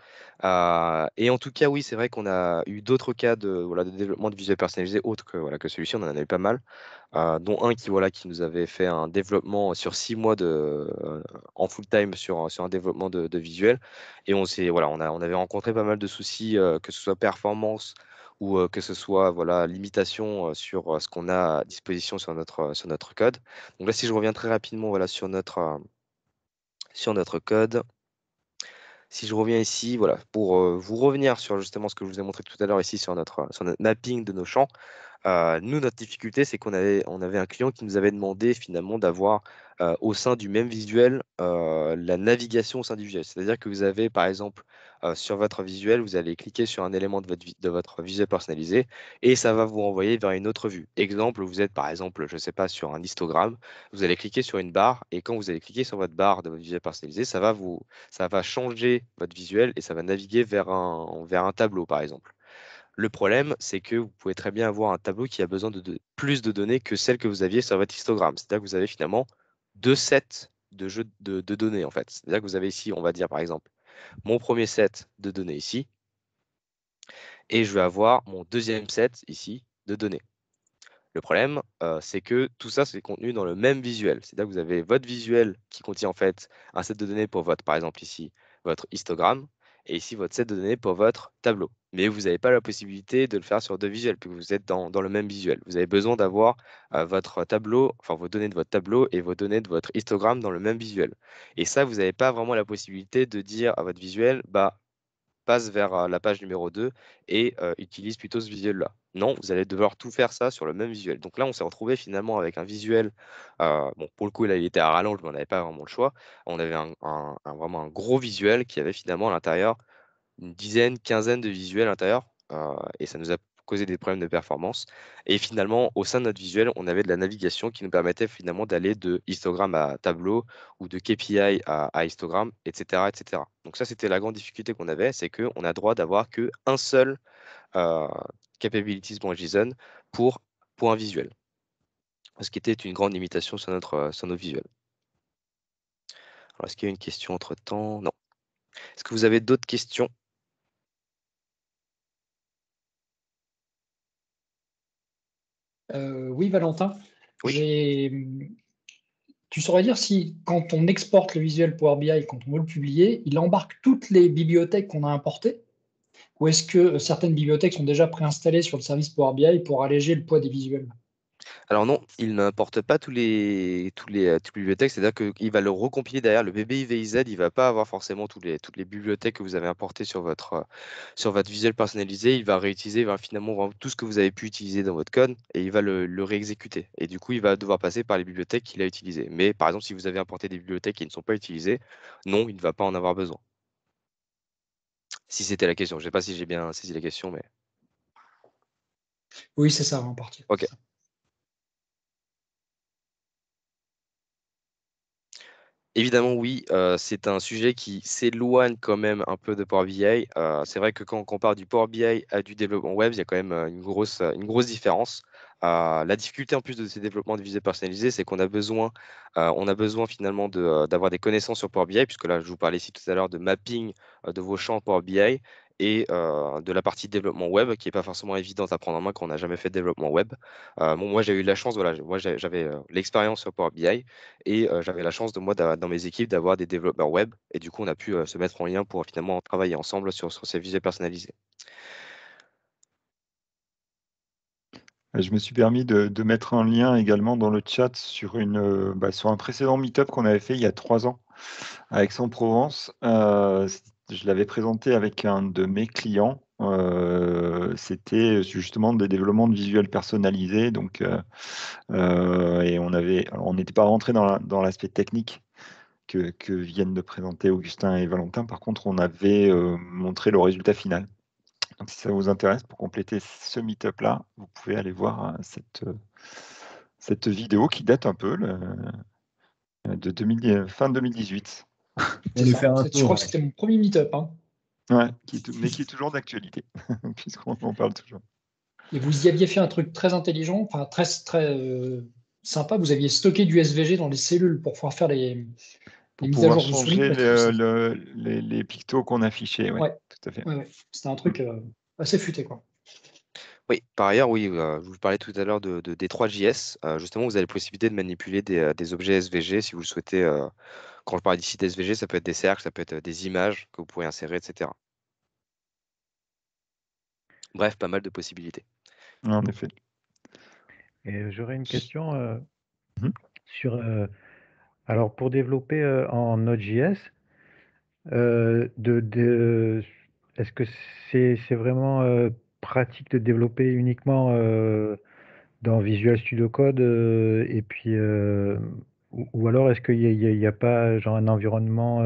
et en tout cas, oui, c'est vrai qu'on a eu d'autres cas de, de développement de visuels personnalisés autres que, voilà, que celui-ci, on en a eu pas mal, dont un qui, voilà, qui nous avait fait un développement sur six mois de, en full-time sur, sur un développement de, de visuel. Et on, voilà, on, a, on avait rencontré pas mal de soucis, que ce soit performance, ou que ce soit voilà, limitation sur ce qu'on a à disposition sur notre, sur notre code. Donc là, si je reviens très rapidement voilà, sur, notre, sur notre code, si je reviens ici, voilà, pour vous revenir sur justement ce que je vous ai montré tout à l'heure ici sur notre, sur notre mapping de nos champs, euh, nous, notre difficulté, c'est qu'on avait, on avait un client qui nous avait demandé finalement d'avoir euh, au sein du même visuel euh, la navigation au sein du visuel. C'est-à-dire que vous avez, par exemple, sur votre visuel, vous allez cliquer sur un élément de votre, visuel personnalisé et ça va vous renvoyer vers une autre vue. Exemple, vous êtes par exemple, je ne sais pas, sur un histogramme, vous allez cliquer sur une barre et quand vous allez cliquer sur votre barre de votre visuel personnalisé, ça va, vous, ça va changer votre visuel et ça va naviguer vers un, vers un tableau, par exemple. Le problème, c'est que vous pouvez très bien avoir un tableau qui a besoin de, plus de données que celles que vous aviez sur votre histogramme. C'est-à-dire que vous avez finalement deux sets de, jeux de, données, en fait. C'est-à-dire que vous avez ici, on va dire par exemple, mon premier set de données ici, et je vais avoir mon deuxième set ici de données. Le problème, euh, c'est que tout ça, c'est contenu dans le même visuel. C'est-à-dire que vous avez votre visuel qui contient en fait un set de données pour votre, par exemple ici, votre histogramme, et ici votre set de données pour votre tableau mais vous n'avez pas la possibilité de le faire sur deux visuels, puisque vous êtes dans, le même visuel. Vous avez besoin d'avoir euh, votre tableau, enfin vos données de votre tableau et vos données de votre histogramme dans le même visuel. Et ça, vous n'avez pas vraiment la possibilité de dire à votre visuel, bah, passe vers euh, la page numéro 2 et euh, utilise plutôt ce visuel-là. Non, vous allez devoir tout faire ça sur le même visuel. Donc là, on s'est retrouvé finalement avec un visuel. bon, pour le coup, là, il était à rallonge, mais on n'avait pas vraiment le choix. On avait un, vraiment un gros visuel qui avait finalement à l'intérieur une dizaine, quinzaine de visuels à l'intérieur, euh, et ça nous a causé des problèmes de performance. Et finalement, au sein de notre visuel, on avait de la navigation qui nous permettait finalement d'aller de histogramme à tableau ou de KPI à, histogramme, etc., etc. Donc ça, c'était la grande difficulté qu'on avait, c'est qu'on a droit d'avoir qu'un seul euh, capabilities JSON pour, un visuel, ce qui était une grande limitation sur, notre, euh, sur nos visuels. Alors, est-ce qu'il y a une question entre-temps Non. Est-ce que vous avez d'autres questions Euh, oui, Valentin. Tu saurais dire si, quand on exporte le visuel Power BI, quand on veut le publier, il embarque toutes les bibliothèques qu'on a importées Ou est-ce que certaines bibliothèques sont déjà préinstallées sur le service Power BI pour alléger le poids des visuels alors non, il n'importe pas tous les, tous les, euh, toutes les bibliothèques, c'est-à-dire qu'il va le recompiler derrière. Le BBIVIZ, il ne va pas avoir forcément les, toutes les bibliothèques que vous avez importées sur votre, euh, sur votre visuel personnalisé. Il va réutiliser va finalement tout ce que vous avez pu utiliser dans votre code et il va le, le réexécuter. Et du coup, il va devoir passer par les bibliothèques qu'il a utilisées. Mais par exemple, si vous avez importé des bibliothèques qui ne sont pas utilisées, non, il ne va pas en avoir besoin. Si c'était la question, je ne sais pas si j'ai bien saisi la question, mais... Oui, c'est ça, en partie. Ok. Évidemment, oui, euh, c'est un sujet qui s'éloigne quand même un peu de Power BI. Euh, c'est vrai que quand on compare du Power BI à du développement web, il y a quand même euh, une grosse, une grosse différence. la difficulté en plus de ces développements de visée personnalisée, c'est qu'on a besoin, a besoin finalement d'avoir des connaissances sur Power BI, puisque là, je vous parlais ici tout à l'heure de mapping de vos champs Power BI, et de la partie développement web qui n'est pas forcément évidente à prendre en main quand on n'a jamais fait de développement web. moi, j'ai eu la chance, voilà, j'avais l'expérience sur Power BI et j'avais la chance de moi dans mes équipes d'avoir des développeurs web et du coup, on a pu se mettre en lien pour finalement travailler ensemble sur, ces visées personnalisés. Euh, je me suis permis de, mettre un lien également dans le chat bah, sur, un précédent meet-up qu'on avait fait il y a trois ans à Aix-en-Provence je l'avais présenté avec un de mes clients. Euh, c'était justement des développements de visuels personnalisés. Donc, euh, euh, et on avait, on n'était pas rentré dans, l'aspect technique que, viennent de présenter Augustin et Valentin. Par contre, on avait montré le résultat final. Donc, si ça vous intéresse, pour compléter ce meet-up là, vous pouvez aller voir cette, vidéo qui date un peu de fin 2018 faire je crois que c'était mon premier meet-up. Hein. Ouais, mais qui est toujours d'actualité, (laughs) puisqu'on en parle toujours. Et vous y aviez fait un truc très intelligent, enfin très, très euh, sympa. Vous aviez stocké du SVG dans les cellules pour pouvoir faire les, pour pouvoir changer les, les, pictos qu'on affichait. Ouais, tout à fait. C'était un truc euh, assez futé, quoi. Oui, par ailleurs, oui, euh, je vous parlais tout à l'heure de, de 3 js euh, justement, vous avez la possibilité de manipuler des, euh, objets SVG si vous le souhaitez. quand je parle d'ici d'SVG, ça peut être des cercles, ça peut être des images que vous pourrez insérer, etc. Bref, pas mal de possibilités. Ah, en effet. Et j'aurais une question mmh. sur. alors, pour développer en Node.js, de, est-ce que c'est vraiment pratique de développer uniquement euh, dans Visual Studio Code euh, et puis euh, ou, alors est-ce qu'il n'y a, pas genre un environnement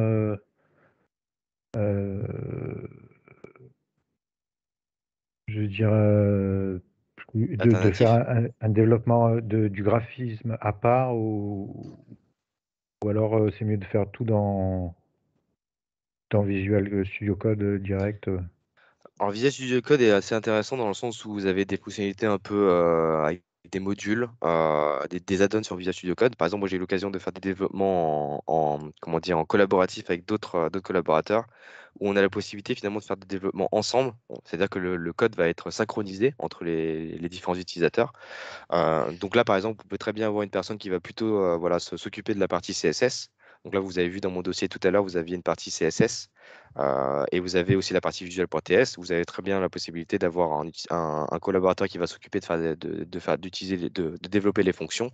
je veux dire, de, faire un, développement de, du graphisme à part ou, alors c'est mieux de faire tout dans, dans Visual Studio Code direct alors Visual Studio Code est assez intéressant dans le sens où vous avez des fonctionnalités un peu euh, avec des modules, euh, des, add-ons sur Visual Studio Code. Par exemple, j'ai eu l'occasion de faire des développements en, comment dire, en collaboratif avec euh, d'autres collaborateurs où on a la possibilité finalement de faire des développements ensemble. C'est-à-dire que le, code va être synchronisé entre les, différents utilisateurs. donc là, par exemple, vous pouvez très bien avoir une personne qui va plutôt voilà, s'occuper de la partie CSS. Donc là, vous avez vu dans mon dossier tout à l'heure, vous aviez une partie CSS. Euh, et vous avez aussi la partie visual.ts, vous avez très bien la possibilité d'avoir un, collaborateur qui va s'occuper de, faire, de, d'utiliser, de, de, développer les fonctions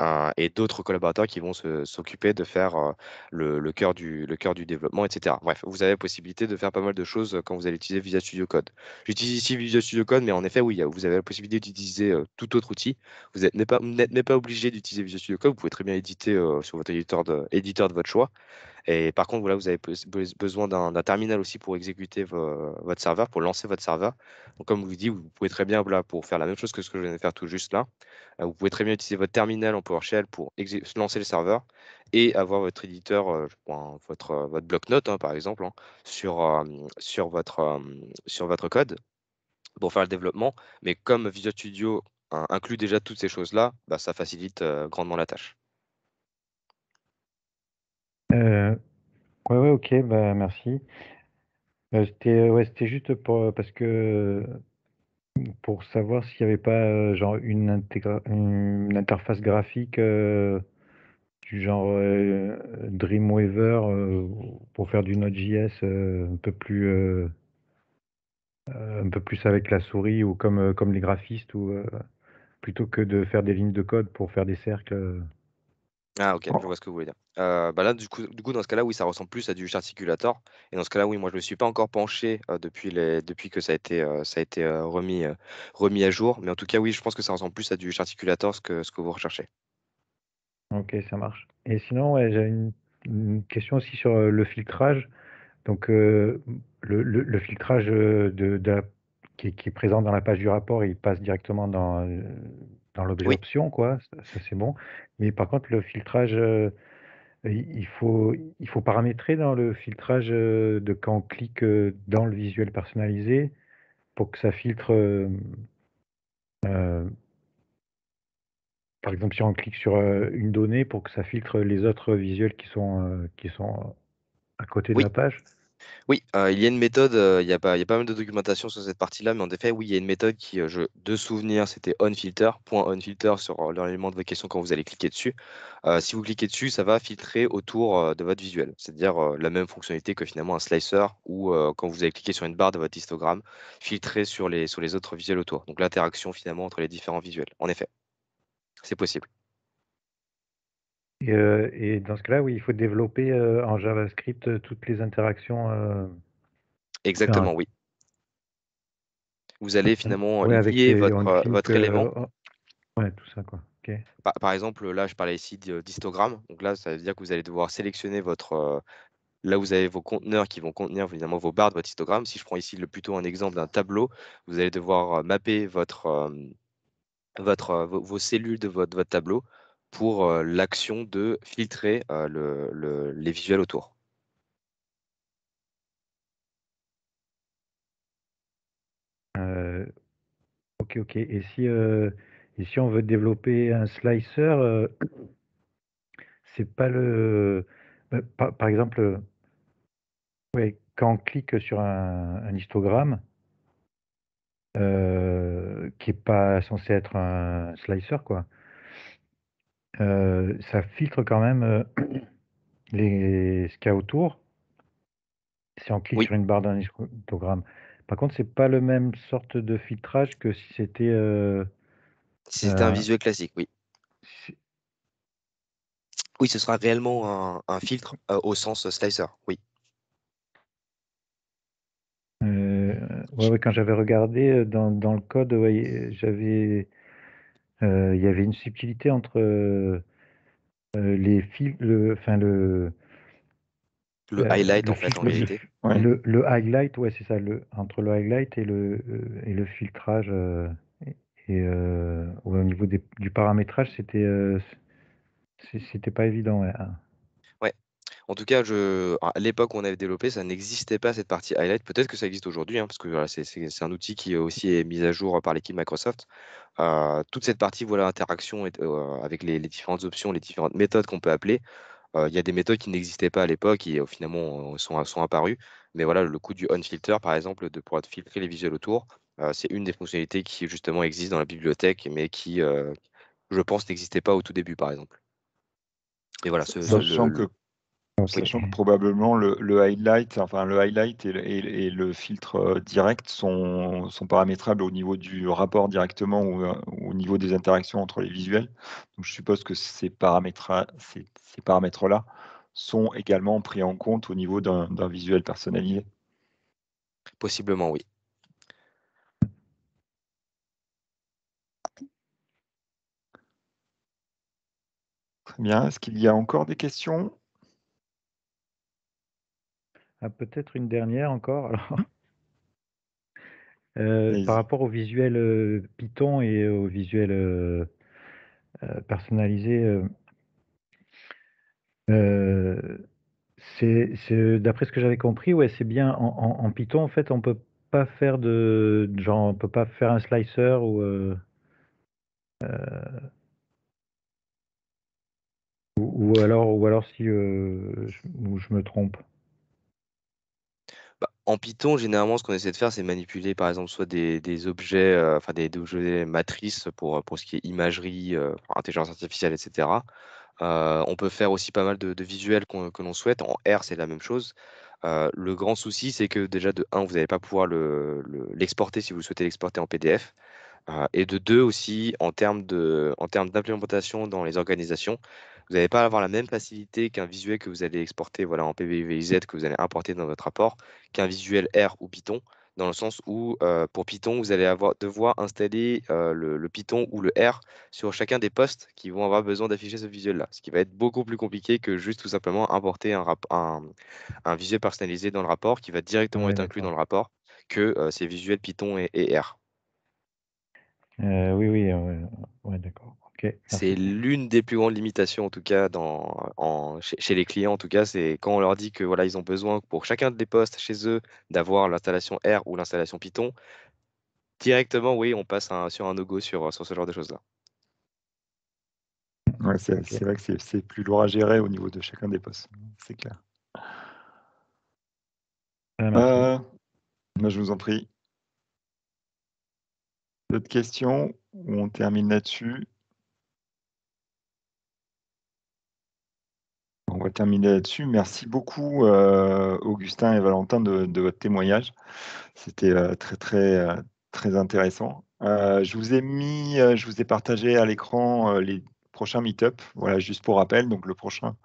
euh, et d'autres collaborateurs qui vont s'occuper de faire euh, le, cœur du, le du développement, etc. Bref, vous avez la possibilité de faire pas mal de choses quand vous allez utiliser Visual Studio Code. J'utilise ici Visual Studio Code, mais en effet, oui, vous avez la possibilité d'utiliser tout autre outil. Vous n'êtes pas, pas obligé d'utiliser Visual Studio Code, vous pouvez très bien éditer sur votre éditeur éditeur de votre choix. Et par contre, vous avez besoin d'un terminal aussi pour exécuter votre serveur, pour lancer votre serveur. comme je vous dites, vous pouvez très bien, pour faire la même chose que ce que je viens de faire tout juste là, euh, vous pouvez très bien utiliser votre terminal en PowerShell pour lancer le serveur et avoir votre éditeur, euh, hein, euh, votre, bloc-notes, hein, par exemple, hein, sur, votre, code pour faire le développement. Mais comme Visual Studio inclut déjà toutes ces choses-là, bah, ça facilite grandement la tâche. Euh, ouais, ok, bah, merci. Euh, euh, c'était juste pour, parce que pour savoir s'il n'y avait pas genre une, interface graphique du genre Dreamweaver pour faire du Node.js un peu plus un peu plus avec la souris ou comme comme les graphistes ou plutôt que de faire des lignes de code pour faire des cercles. Ah ok, je vois ce que vous voulez dire. Euh, bah là, du coup, dans ce cas-là, oui, ça ressemble plus à du charticulator. Et dans ce cas-là, oui, moi, je ne me suis pas encore penché euh, depuis, les... depuis que ça a été, euh, ça a été remis, remis à jour. Mais en tout cas, oui, je pense que ça ressemble plus à du charticulator que ce que vous recherchez. Ok, ça marche. Et sinon, ouais, j'avais une... question aussi sur le filtrage. Donc, le, filtrage de, qui, est présent dans la page du rapport, il passe directement dans dans l'objet quoi, ça, c'est bon. Mais par contre, le filtrage, euh, il, faut, il faut paramétrer dans le filtrage euh, de quand on clique euh, dans le visuel personnalisé pour que ça filtre. par exemple, si on clique sur une donnée pour que ça filtre les autres visuels qui sont, qui sont à côté de la page. Oui, il y a une méthode, il y a pas a pas mal de documentation sur cette partie-là, mais en effet, oui, il y a une méthode qui, je de souvenir, c'était onfilter, point onfilter sur, l'élément de questions quand vous allez cliquer dessus. si vous cliquez dessus, ça va filtrer autour, de votre visuel. C'est-à-dire, la même fonctionnalité que finalement un slicer ou, quand vous avez cliqué sur une barre de votre histogramme, filtrer sur les sur les autres visuels autour. Donc l'interaction finalement entre les différents visuels. En effet, c'est possible. Euh, et, dans ce cas-là, oui, il faut développer euh, en JavaScript euh, toutes les interactions. Exactement, oui. Vous allez finalement lier votre, élément. Oh, oh. Ouais, tout ça, quoi. Par, exemple, là, je parlais ici d'histogramme. Donc là, ça veut dire que vous allez devoir sélectionner votre. là, vous avez vos conteneurs qui vont contenir évidemment vos barres de votre histogramme. Si je prends ici plutôt un exemple d'un tableau, vous allez devoir mapper votre, votre, vos cellules de votre tableau pour euh, l'action de filtrer euh, les visuels autour. Euh, ok, ok. Et si, on veut développer un slicer, (clears throat) c'est pas le. Par, exemple, quand on clique sur un, histogramme qui n'est pas censé être un slicer, quoi. Euh, ça filtre quand même euh, (clears throat) les, ce qu'il y a autour. Si on clique sur une barre histogramme. Par contre, c'est pas le même sorte de filtrage que si c'était. Euh, si c'était un visuel classique, oui. Oui, ce sera réellement un, filtre au sens slicer, oui. quand j'avais regardé dans, le code, j'avais euh, il y avait une subtilité entre euh, euh, les fils, le, enfin le, le highlight, le en fait, en réalité. (laughs) Ouais. Le, le, highlight, ouais, c'est ça, le, entre le highlight et le, et le filtrage. et euh, au niveau du paramétrage, c'était c'était pas évident. Ouais. Hein. En tout cas, je, à l'époque où on avait développé, ça n'existait pas cette partie highlight. Peut-être que ça existe aujourd'hui, hein, parce que c'est un outil qui euh, aussi est mis à jour par l'équipe Microsoft. Euh, toute cette partie, voilà, interaction et, euh, avec les, différentes options, les différentes méthodes qu'on peut appeler. Il y a des méthodes qui n'existaient pas à l'époque et finalement sont, sont apparues. Mais voilà, le coût du on filter, par exemple, de pouvoir filtrer les visuels autour, c'est une des fonctionnalités qui justement existe dans la bibliothèque, mais qui, je pense, n'existait pas au tout début, par exemple. Et voilà, ce, sachant probablement le, highlight, enfin le highlight et le, filtre euh, direct sont, paramétrables au niveau du rapport directement ou euh, au niveau des interactions entre les visuels. Donc je suppose que ces paramètres -là sont également pris en compte au niveau d'un visuel personnalisé. Possiblement oui. Très bien. Est-ce qu'il y a encore des questions ah, peut-être une dernière encore. Alors. Hein euh, par rapport au visuel euh, Python et au visuel euh, personnalisé, d'après ce que j'avais compris, ouais, c'est bien en, Python en fait, on peut pas faire de genre, on peut pas faire un slicer ou ou, alors ou alors si je me trompe en Python, généralement, ce qu'on essaie de faire, c'est manipuler, par exemple, soit des, objets, euh, enfin des, objets matrices pour, euh, pour ce qui est imagerie, euh, intelligence artificielle, etc. on peut faire aussi pas mal de, visuels que l'on souhaite. En R, c'est la même chose. le grand souci, c'est que déjà, de 1, vous n'allez pas pouvoir l'exporter si vous souhaitez l'exporter en PDF. et de 2 aussi, en termes d'implémentation dans les organisations, vous n'allez pas avoir la même facilité qu'un visuel que vous allez exporter voilà, en PVVZ, que vous allez importer dans votre rapport, qu'un visuel R ou Python, dans le sens où euh, pour Python, vous allez avoir, devoir installer euh, le, Python ou le R sur chacun des postes qui vont avoir besoin d'afficher ce visuel-là, ce qui va être beaucoup plus compliqué que juste tout simplement importer un, un visuel personnalisé dans le rapport qui va directement être inclus dans le rapport que euh, ces visuels Python et, R. oui, oui, ouais d'accord c'est l'une des plus grandes limitations, en tout cas, dans, chez, les clients. En tout cas, c'est quand on leur dit que voilà, ils ont besoin pour chacun des postes chez eux d'avoir l'installation R ou l'installation Python. Directement, oui, on passe sur un logo sur, sur ce genre de choses-là. c'est vrai que c'est plus lourd à gérer au niveau de chacun des postes, c'est clair. Euh, euh, moi, je vous en prie. D'autres questions ou on termine là-dessus On va terminer là-dessus. Merci beaucoup, euh, Augustin et Valentin, de, votre témoignage. C'était euh, très, très, euh, très intéressant. je vous ai mis, je vous ai partagé à l'écran les prochains meet-up. Voilà, juste pour rappel. Donc, le prochain,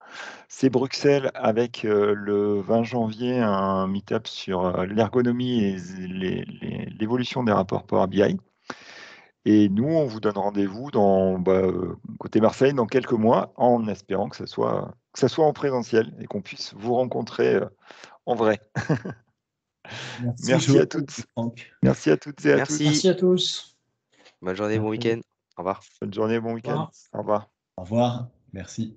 c'est Bruxelles avec le 20 janvier un meet-up sur l'ergonomie et l'évolution des rapports Power BI. Et nous, on vous donne rendez-vous dans bah, euh, côté Marseille dans quelques mois, en espérant que ça soit, que ça soit en présentiel et qu'on puisse vous rencontrer euh, en vrai. Merci, à toutes. Merci à toutes et à tous. Merci à tous. Bonne journée, bon week-end. Au revoir. Bonne journée, bon week-end. Au revoir. Au revoir. Merci.